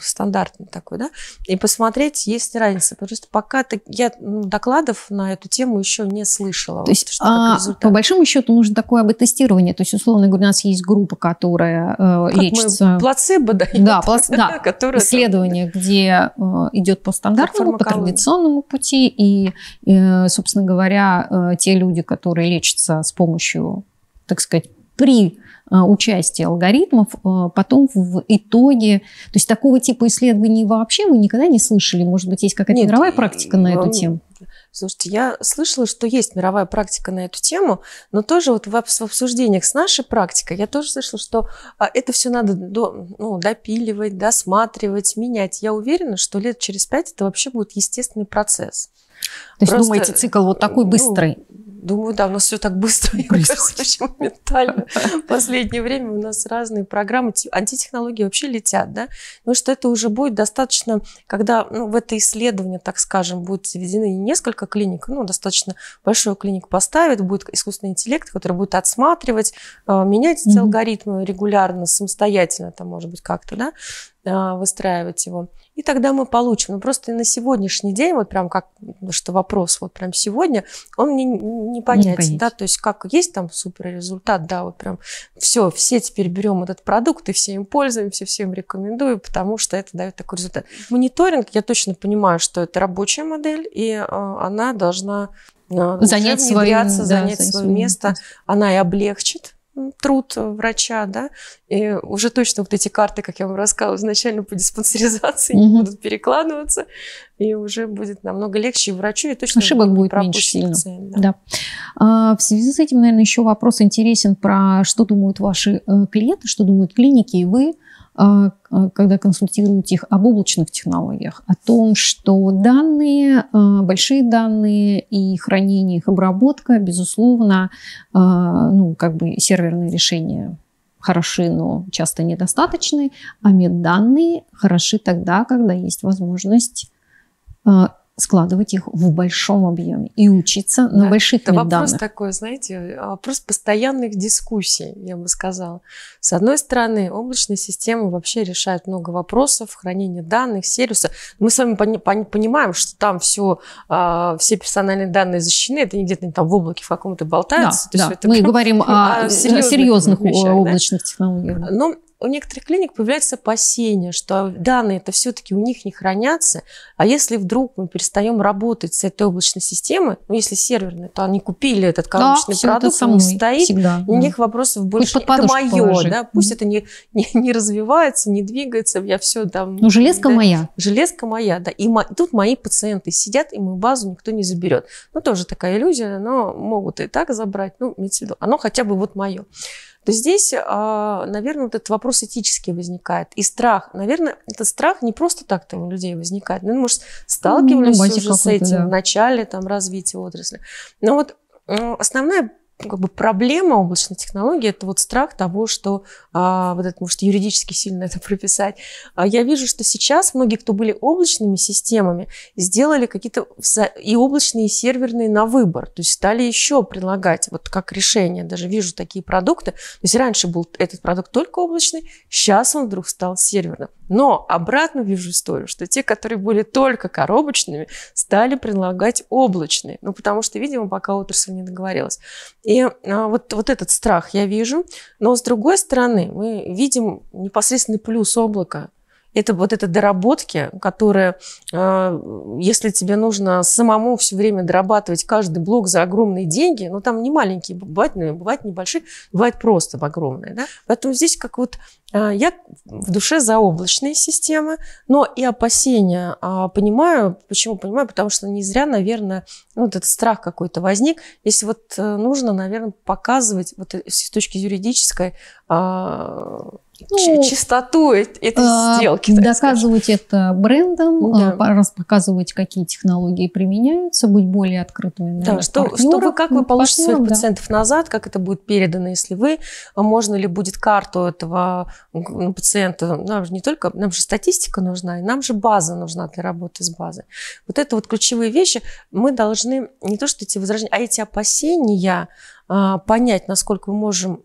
стандартный такой, да, и посмотреть, есть ли разница. Потому что пока так, я ну, докладов на эту тему еще не слышала. То есть, вот, а, по большому счету, нужно такое тестирование. То есть, условно говоря, у нас есть группа, которая э, лечится... Мы, плацебо дает. Да, плац... <laughs> да. исследование, где э, идет по стандартному, по традиционному пути, и, э, собственно говоря, э, те люди, которые лечатся с помощью, так сказать, при э, участие алгоритмов, потом в итоге... То есть такого типа исследований вообще вы никогда не слышали? Может быть, есть какая-то мировая практика на эту тему? Слушайте, я слышала, что есть мировая практика на эту тему, но тоже вот в обсуждениях с нашей практикой я тоже слышала, что а, это все надо до, ну, допиливать, досматривать, менять. Я уверена, что лет через пять это вообще будет естественный процесс. То есть Просто, думаете, цикл вот такой э, быстрый? Ну, Думаю, да, у нас все так быстро происходит, очень моментально. В последнее время у нас разные программы, антитехнологии вообще летят, да, потому ну, что это уже будет достаточно, когда ну, в это исследование, так скажем, будут заведены несколько клиник, ну, достаточно большую клиник поставит, будет искусственный интеллект, который будет отсматривать, а, менять эти mm-hmm. алгоритмы регулярно, самостоятельно, там, может быть, как-то, да, а, выстраивать его. И тогда мы получим. Но ну, просто на сегодняшний день, вот прям как, ну, что вопрос вот прям сегодня, он мне не понятен. да, то есть как есть там супер результат, да, вот прям все, все теперь берем этот продукт и все им пользуемся, всем рекомендую, потому что это дает такой результат. Мониторинг, я точно понимаю, что это рабочая модель, и а, она должна а, занять, свое, да, занять свое место. место. Она и облегчит труд врача, да, и уже точно вот эти карты, как я вам рассказывала изначально по диспансеризации, mm-hmm. будут перекладываться, и уже будет намного легче и врачу, и точно ошибок будет меньше сильно. Пациент, да. Да. А, в связи с этим, наверное, еще вопрос интересен про что думают ваши э, клиенты, что думают клиники, и вы а, а, когда консультируете их об облачных технологиях, о том, что данные, а, большие данные и хранение их обработка, безусловно, ну, как бы серверные решения хороши, но часто недостаточны, а медданные хороши тогда, когда есть возможность складывать их в большом объеме и учиться на да. больших Это вопрос данных. такой, знаете, а, вопрос постоянных дискуссий, я бы сказала. С одной стороны, облачные системы вообще решают много вопросов, хранения данных, сервиса. Мы с вами пони- пони- понимаем, что там все, э, а, все персональные данные защищены, это не где-то там в облаке в каком-то болтаются. Да, да. Мы прям, говорим о, о серьезных, серьезных вещах, облачных да? технологиях. Ну, Но у некоторых клиник появляется опасение, что данные это все-таки у них не хранятся, а если вдруг мы перестаем работать с этой облачной системой, ну если серверные, то они купили этот коробочный да, продукт, он стоит, всегда. у них вопросов больше. Это мое, положить. да, пусть mm-hmm. это не, не, не развивается, не двигается, я все там... Ну железка да, моя. Железка моя, да, и мо... тут мои пациенты сидят, и мою базу никто не заберет. Ну тоже такая иллюзия, но могут и так забрать, ну имеется в виду, оно хотя бы вот мое то здесь, а, наверное, вот этот вопрос этический возникает. И страх. Наверное, этот страх не просто так у людей возникает. Ну, может, сталкивались ну, уже с этим да. в начале там, развития отрасли. Но вот основная ну, как бы проблема облачной технологии – это вот страх того, что а, вот это, может, юридически сильно <laughs> это прописать. А я вижу, что сейчас многие, кто были облачными системами, сделали какие-то и облачные, и серверные на выбор. То есть стали еще предлагать вот как решение. Даже вижу такие продукты. То есть раньше был этот продукт только облачный, сейчас он вдруг стал серверным. Но обратно вижу историю, что те, которые были только коробочными, стали предлагать облачные. Ну, потому что, видимо, пока отрасль не договорилась. И а, вот, вот этот страх я вижу. Но, с другой стороны, мы видим непосредственный плюс облака это вот это доработки, которые, а, если тебе нужно самому все время дорабатывать каждый блок за огромные деньги, ну там не маленькие, бывают, ну, бывают небольшие, бывают просто огромные. Да? Поэтому здесь как вот а, я в душе за облачные системы, но и опасения а, понимаю. Почему понимаю? Потому что не зря, наверное, ну, вот этот страх какой-то возник. Если вот э, нужно, наверное, показывать вот э, с точки юридической ну, чистоту этой а, сделки. Доказывать сказать. это брендом, ну а, да. А, показывать, какие технологии применяются, быть более открытыми. Да, что, что вы, как вы ну, получите своих да. пациентов назад, как это будет передано, если вы, а, можно ли будет карту этого ну, пациента, нам же не только, нам же статистика нужна, и нам же база нужна для работы с базой. Вот это вот ключевые вещи, мы должны не то что эти возражения, а эти опасения а, понять, насколько мы можем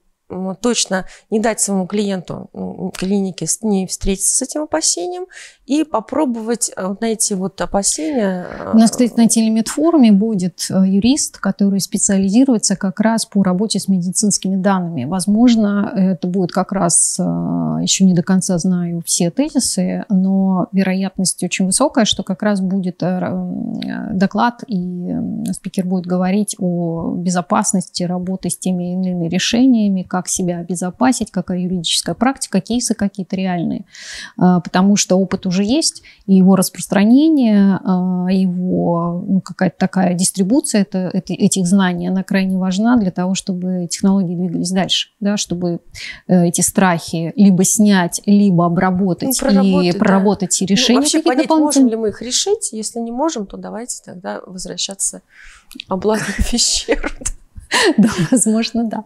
точно не дать своему клиенту клинике не встретиться с этим опасением и попробовать э, найти вот опасения. У нас, э, кстати, на телеметфоруме будет э, юрист, который специализируется как раз по работе с медицинскими данными. Возможно, это будет как раз, еще не до конца знаю все тезисы, но вероятность очень высокая, что как раз будет доклад, и спикер будет говорить о безопасности работы с теми или иными решениями, как себя обезопасить, какая юридическая практика, кейсы какие-то реальные. А, потому что опыт уже есть, и его распространение, а, его ну, какая-то такая дистрибуция это, это, этих знаний, она крайне важна для того, чтобы технологии двигались дальше, да, чтобы э, эти страхи либо снять, либо ну, обработать ну, проработать, и проработать ну, и решения. Ну, вообще понять, можем ли мы их решить, если не можем, то давайте тогда возвращаться обладать вещей. <laughs> <laughs> Да, возможно, да.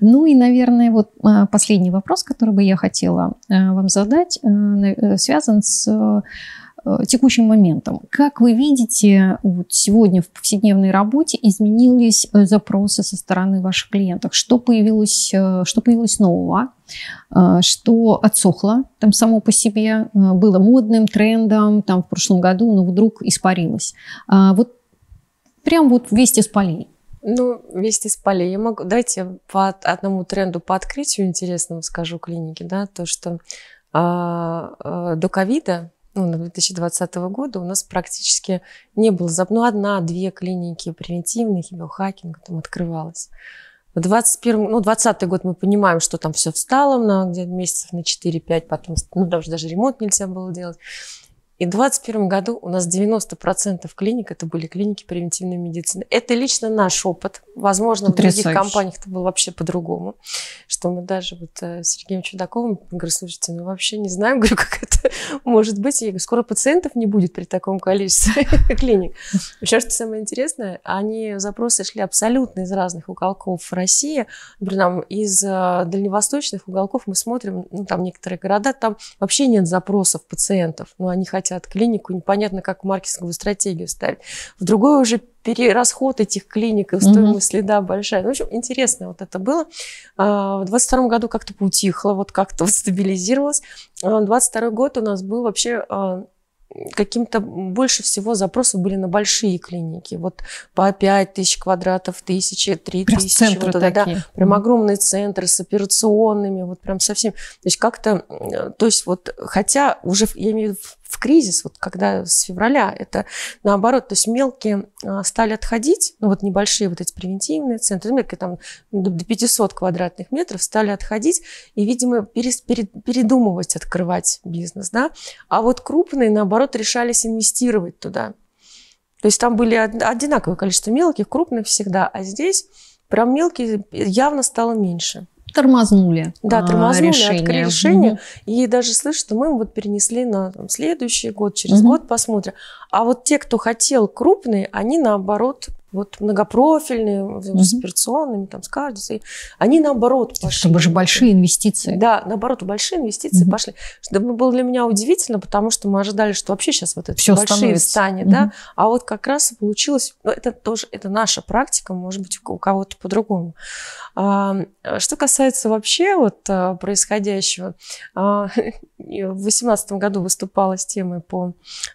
Ну и, наверное, вот а, последний вопрос, который бы я хотела а, вам задать, а, э, связан с э, текущим моментом. Как вы видите, вот сегодня в повседневной работе изменились э, запросы со стороны ваших клиентов? Что появилось, что появилось нового? Что отсохло там само по себе? Было модным трендом там в прошлом году, но вдруг испарилось. Вот прям вот вести с полей. Ну, вести с полей. Я могу... Давайте по одному тренду по открытию интересному скажу клиники, да, то, что а, а, до ковида, ну, на 2020 года у нас практически не было, ну, одна-две клиники превентивных и биохакинга там открывалось. В 21, ну, 20 год мы понимаем, что там все встало на где-то месяцев на 4-5, потом, ну, даже, даже ремонт нельзя было делать. И в 2021 году у нас 90% клиник это были клиники превентивной медицины. Это лично наш опыт. Возможно, Потрясающе. в других компаниях это было вообще по-другому. Что мы даже вот э, с Сергеем Чудаковым, говорю, слушайте, ну вообще не знаем, <laughs> говорю, как это может быть. Я говорю, скоро пациентов не будет при таком количестве <laughs> клиник. Еще что самое интересное, они запросы шли абсолютно из разных уголков России. Говорю нам из э, дальневосточных уголков мы смотрим, ну там некоторые города, там вообще нет запросов пациентов, но ну, они хотят хотят клинику, непонятно, как маркетинговую стратегию ставить. В другой уже перерасход этих клиник и стоимость следа большая. Ну, в общем, интересно вот это было. А, в 22 году как-то поутихло, вот как-то вот стабилизировалось. 22 а, год у нас был вообще а, каким-то больше всего запросов были на большие клиники. Вот по 5 тысяч квадратов, тысячи, три тысячи. Вот это, да, прям огромные центры с операционными, вот прям совсем. То есть как-то, э, то есть вот, хотя уже, я имею в виду, в кризис, вот когда с февраля, это наоборот, то есть мелкие а, стали отходить, ну вот небольшие вот эти превентивные центры, ну, мелкие там до 500 квадратных метров стали отходить и, видимо, перес, перед, передумывать открывать бизнес, да, а вот крупные, наоборот, решались инвестировать туда. То есть там были одинаковое количество мелких, крупных всегда, а здесь прям мелкие явно стало меньше тормознули. Да, а, тормознули, решение. открыли решение. Угу. И даже слышу, что мы вот перенесли на там, следующий год, через угу. год посмотрим. А вот те, кто хотел крупные, они наоборот вот многопрофильные, mm-hmm. с операционными, там, с кардио, они наоборот пошли. Чтобы же большие инвестиции. Да, наоборот, большие инвестиции mm-hmm. пошли. Что ну, было для меня удивительно, потому что мы ожидали, что вообще сейчас вот это Все большие станет, встанет, mm-hmm. да, а вот как раз получилось, ну, это тоже, это наша практика, может быть, у кого-то по-другому. А, что касается вообще вот а, происходящего, а, <laughs> в 2018 году выступала с темой по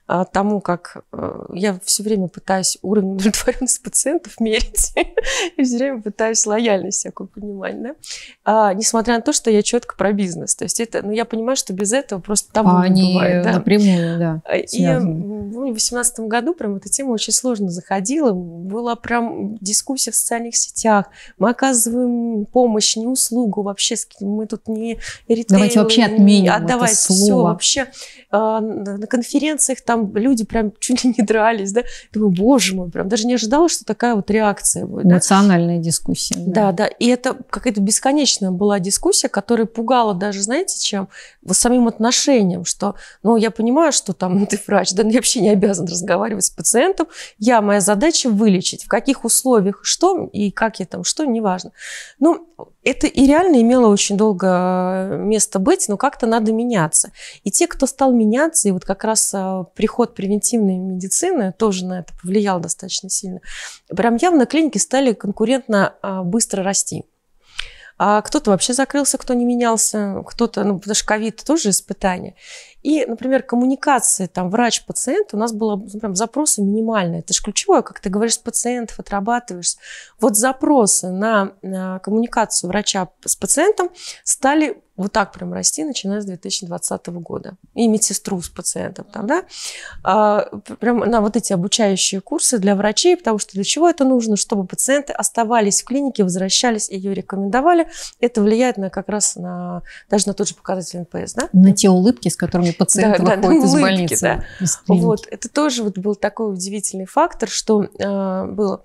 а, тому, как Э, я все время пытаюсь уровень <laughs> удовлетворенности пациентов мерить. <laughs> и все время пытаюсь лояльность всякую понимать, да? А, несмотря на то, что я четко про бизнес. То есть это... Ну, я понимаю, что без этого просто там а не бывает. Да? напрямую, да. А, ну, и в 2018 году прям эта тема очень сложно заходила. Была прям дискуссия в социальных сетях. Мы оказываем помощь, не услугу вообще. Мы тут не ритейл. Давайте вообще отменим отдавать это слово. все вообще. А, на конференциях там люди прям чуть ли не дрались, да. Думаю, боже мой, прям даже не ожидала, что такая вот реакция будет. Эмоциональная да? дискуссия. Да. да, да. И это какая-то бесконечная была дискуссия, которая пугала даже, знаете, чем? Вот самим отношением, что, ну, я понимаю, что там <laughs> ты врач, да, но я вообще не обязан разговаривать с пациентом. Я, моя задача вылечить, в каких условиях, что и как я там, что, неважно. Ну, это и реально имело очень долго э, место быть, но как-то надо меняться. И те, кто стал меняться, и вот как раз э, приход превентивной медицины тоже на это повлиял достаточно сильно, прям явно клиники стали конкурентно э, быстро расти. А кто-то вообще закрылся, кто не менялся, кто-то, ну, потому что ковид тоже испытание. И, например, коммуникация, там, врач-пациент, у нас было ну, прям запросы минимальные. Это же ключевое, как ты говоришь с пациентов, отрабатываешь. Вот запросы на, на коммуникацию врача с пациентом стали вот так прям расти, начиная с 2020 года. И медсестру с пациентом там, да. А, прям на вот эти обучающие курсы для врачей, потому что для чего это нужно? Чтобы пациенты оставались в клинике, возвращались, и ее рекомендовали. Это влияет на как раз на, даже на тот же показатель НПС, да? На те улыбки, с которыми пациенты да, выходят да, улыбки, из больницы. Да. Из вот, это тоже вот был такой удивительный фактор, что э, было.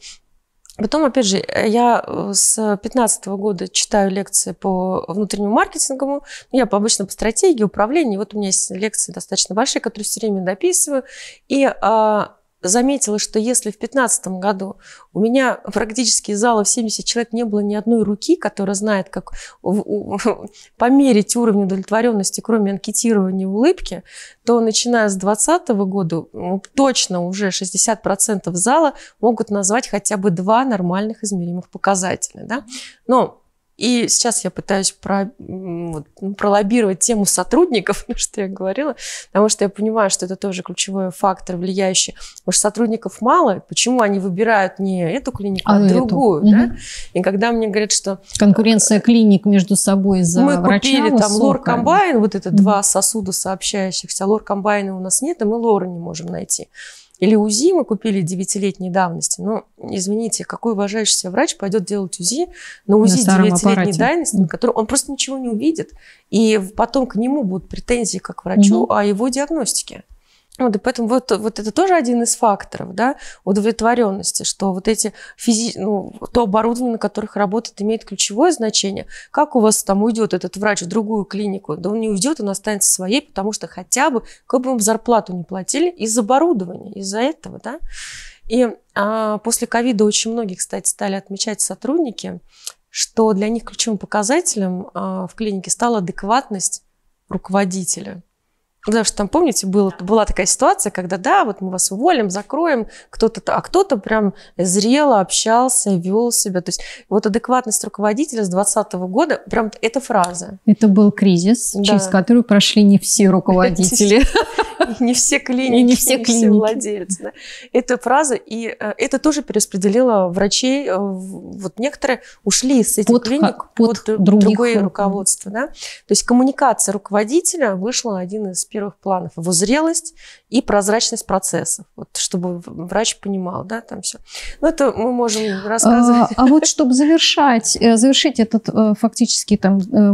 Потом, опять же, э, я э, с 2015 года читаю лекции по внутреннему маркетингу. Ну, я по обычно по стратегии, управлению. Вот у меня есть лекции достаточно большие, которые все время дописываю. И а, заметила, что если в 2015 году у меня практически из зала в 70 человек не было ни одной руки, которая знает, как <laughs> померить уровень удовлетворенности, кроме анкетирования улыбки, то начиная с 2020 года ну, точно уже 60% зала могут назвать хотя бы два нормальных измеримых показателя. Да? Но и сейчас я пытаюсь про, вот, ну, пролоббировать тему сотрудников, <laughs> ну, что я говорила, потому что я понимаю, что это тоже ключевой фактор, влияющий. Потому что сотрудников мало, почему они выбирают не эту клинику, а, а другую. Да? Угу. И когда мне говорят, что... Конкуренция э, клиник между собой за Мы врача купили высокая. Ну, там лор-комбайн, вот это угу. два сосуда сообщающихся, а лор-комбайна у нас нет, и мы лора не можем найти. Или УЗИ мы купили девятилетней давности. но ну, извините, какой уважающийся врач пойдет делать УЗИ на УЗИ девятилетней давности, на который он просто ничего не увидит, и потом к нему будут претензии как к врачу угу. о его диагностике. Вот, и поэтому вот, вот это тоже один из факторов да, удовлетворенности, что вот эти физи... ну, то оборудование, на которых работает, имеет ключевое значение. Как у вас там уйдет этот врач в другую клинику? Да он не уйдет, он останется своей, потому что хотя бы, как бы вам зарплату не платили, из за оборудования, из-за этого. Да? И а, после ковида очень многие, кстати, стали отмечать сотрудники, что для них ключевым показателем а, в клинике стала адекватность руководителя – Потому что там, помните, было, была такая ситуация, когда, да, вот мы вас уволим, закроем, кто-то, а кто-то прям зрело общался, вел себя. То есть вот адекватность руководителя с 2020 года, прям эта фраза. Это был кризис, да. через который прошли не все <laughs> руководители не все клиники, и не все, владельцы. Да. Эта фраза, и э, это тоже перераспределило врачей. Э, вот некоторые ушли из этих клиник под, э, другое руководство. Да? То есть коммуникация руководителя вышла один из первых планов. Его зрелость, и прозрачность процессов, вот, чтобы врач понимал, да, там все. Ну, это мы можем а, рассказывать. А, а вот чтобы завершать, э, завершить этот э, фактически там э,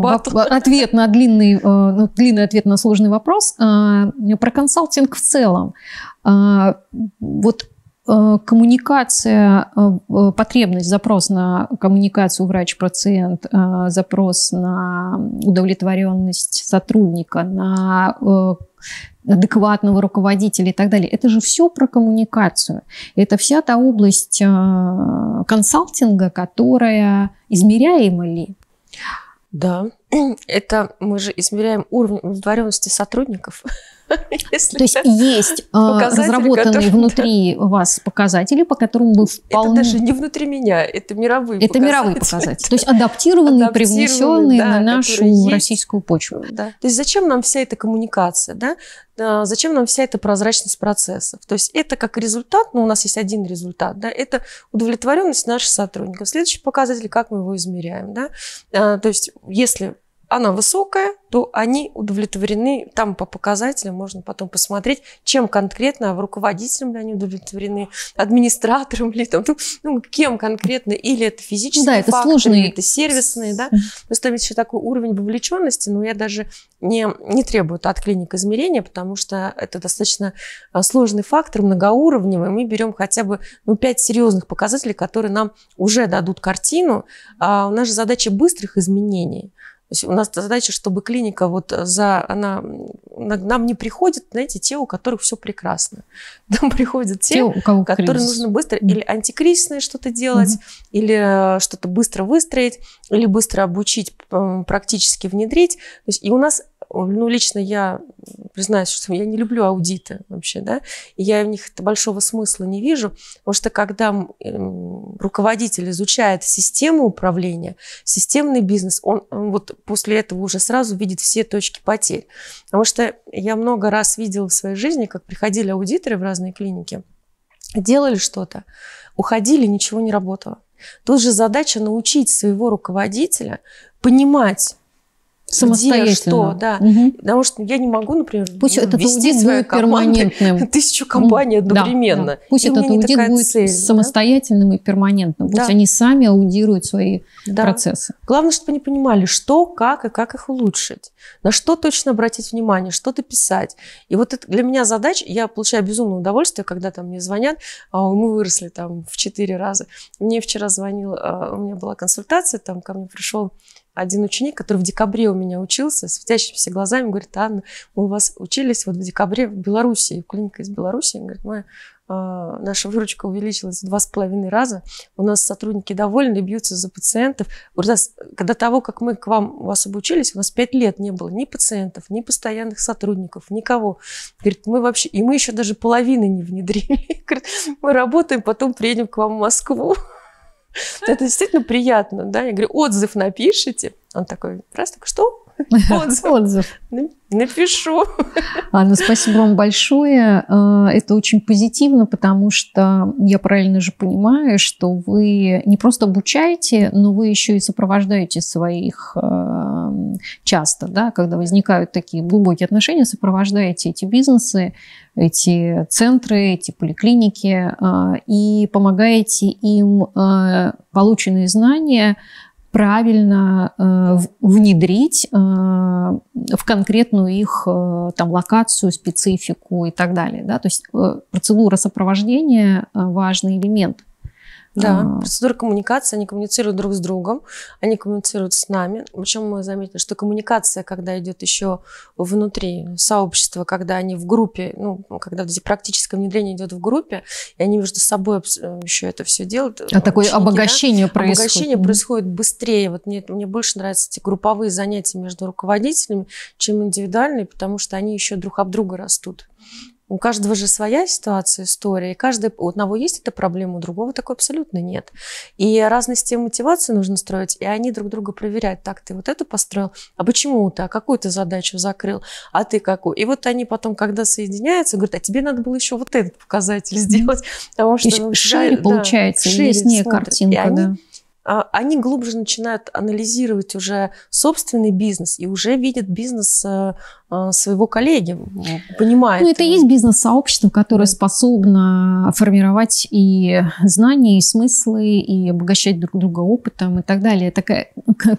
Батл. ответ на длинный, ну, длинный ответ на сложный вопрос, а, про консалтинг в целом. А, вот Э, коммуникация, э, э, потребность, запрос на коммуникацию врач-пациент, запрос на удовлетворенность сотрудника, на адекватного руководителя и так далее. Это же все про коммуникацию. Это вся та область консалтинга, которая измеряема ли? Да, <clears throat> это мы же измеряем уровень удовлетворенности сотрудников. <laughs> Если То есть есть а, разработанные который, внутри да. вас показатели, по которым вы вполне... Это даже не внутри меня, это мировые Это показатели. мировые показатели. <laughs> То есть адаптированные, адаптированные привнесенные да, на нашу есть. российскую почву. Да. То есть зачем нам вся эта коммуникация, да? А, зачем нам вся эта прозрачность процессов? То есть это как результат, но ну, у нас есть один результат, да, это удовлетворенность наших сотрудников. Следующий показатель, как мы его измеряем, да? А, то есть если она высокая, то они удовлетворены, там по показателям можно потом посмотреть, чем конкретно, а руководителем ли они удовлетворены, администратором ли, там, ну, ну, кем конкретно, или это физические да, это факторы, сложные. или это сервисные, да. То есть там еще такой уровень вовлеченности, но я даже не, не требую от клиник измерения, потому что это достаточно а, сложный фактор, многоуровневый. Мы берем хотя бы ну, 5 серьезных показателей, которые нам уже дадут картину. А у нас же задача быстрых изменений – то есть у нас задача, чтобы клиника вот за, она нам не приходят, знаете, те, у которых все прекрасно. <laughs> Нам приходят те, те у кого которые кризис. нужно быстро mm-hmm. или антикризисное что-то делать, mm-hmm. или э, что-то быстро выстроить, или быстро обучить, практически внедрить. То есть, и у нас ну, лично я признаюсь, что я не люблю аудиты вообще, да, и я в них большого смысла не вижу, потому что когда эм, руководитель изучает систему управления, системный бизнес, он, он вот после этого уже сразу видит все точки потерь, потому что что я много раз видела в своей жизни, как приходили аудиторы в разные клиники, делали что-то, уходили, ничего не работало. Тут же задача научить своего руководителя понимать, Самостоятельно. Где, что, да. Угу. Потому что я не могу, например, Пусть этот аудит будет перманентным. <laughs> тысячу компаний одновременно. Да, да. Пусть и этот аудит будет цель, самостоятельным да? и перманентным. Пусть да. они сами аудируют свои да. процессы. Главное, чтобы они понимали, что, как и как их улучшить. На что точно обратить внимание, что-то писать. И вот это для меня задача, я получаю безумное удовольствие, когда там мне звонят, а мы выросли там в четыре раза. Мне вчера звонил, а, у меня была консультация, там ко мне пришел один ученик, который в декабре у меня учился, с светящимися глазами, говорит, Анна, ну, мы у вас учились вот в декабре в Беларуси, в клинике из Беларуси. Он говорит, моя, а, наша выручка увеличилась в два с половиной раза, у нас сотрудники довольны, бьются за пациентов. У до того, как мы к вам, у вас обучились, у нас пять лет не было ни пациентов, ни постоянных сотрудников, никого. Говорит, мы вообще, и мы еще даже половины не внедрили. <laughs> Говорит, мы работаем, потом приедем к вам в Москву. Это действительно приятно, да? Я говорю, отзыв напишите. Он такой, раз, так что? Отзыв. Отзыв. Напишу. Анна, ну, спасибо вам большое. Э, это очень позитивно, потому что я правильно же понимаю, что вы не просто обучаете, но вы еще и сопровождаете своих эм, часто, да, когда возникают такие глубокие отношения, сопровождаете эти бизнесы, эти центры, эти поликлиники э, и помогаете им э, полученные знания правильно э, внедрить э, в конкретную их э, там, локацию, специфику и так далее. Да? То есть процедура сопровождения – важный элемент – да, а. процедура коммуникации, они коммуницируют друг с другом, они коммуницируют с нами. Причем мы заметили, что коммуникация, когда идет еще внутри сообщества, когда они в группе, ну, когда практическое внедрение идет в группе, и они между собой э, еще это все делают. Э, а ученики, такое обогащение да? происходит. Обогащение mm происходит быстрее. Вот мне, мне больше нравятся эти групповые занятия между руководителями, чем индивидуальные, потому что они еще друг об друга растут. У каждого же своя ситуация, история. И каждый, у одного есть эта проблема, у другого такой абсолютно нет. И разные системы мотивации нужно строить, и они друг друга проверяют. Так, ты вот это построил, а почему ты, а какую ты задачу закрыл, а ты какую? И вот они потом, когда соединяются, говорят, а тебе надо было еще вот этот показатель сделать. Потому что, ну, шире да, получается, шире яснее смотрят. картинка. И они, а, они глубже начинают анализировать уже собственный бизнес и уже видят бизнес э, э, своего коллеги, понимают. Ну, это и есть бизнес-сообщество, которое способно формировать и знания, и смыслы, и обогащать друг друга опытом и так далее. Такая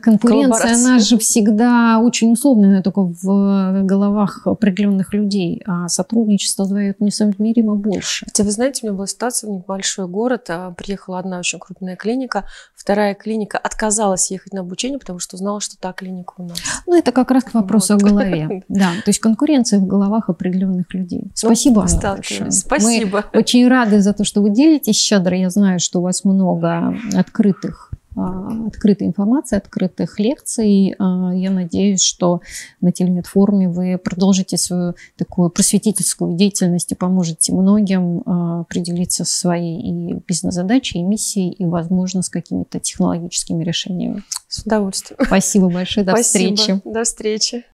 конкуренция, она же всегда очень условная, только в головах определенных людей. А сотрудничество дает несоизмеримо больше. Хотя, вы знаете, у меня была ситуация в небольшой город, а, приехала одна очень крупная клиника, вторая вторая клиника отказалась ехать на обучение, потому что знала, что та клиника у нас. Ну, это как раз к вопросу вот. о голове. <laughs> Да, то есть конкуренция в головах определенных людей. Ну, Спасибо ну, вам большое. Спасибо. Мы очень рады за то, что вы делитесь щедро. Я знаю, что у вас много открытых а, открытой информации, открытых лекций. А, я надеюсь, что на телеметформе вы продолжите свою такую просветительскую деятельность и поможете многим а, определиться со своей и бизнес-задачей, и миссией, и, возможно, с какими-то технологическими решениями. С удовольствием. Спасибо большое. До Спасибо. встречи. До встречи.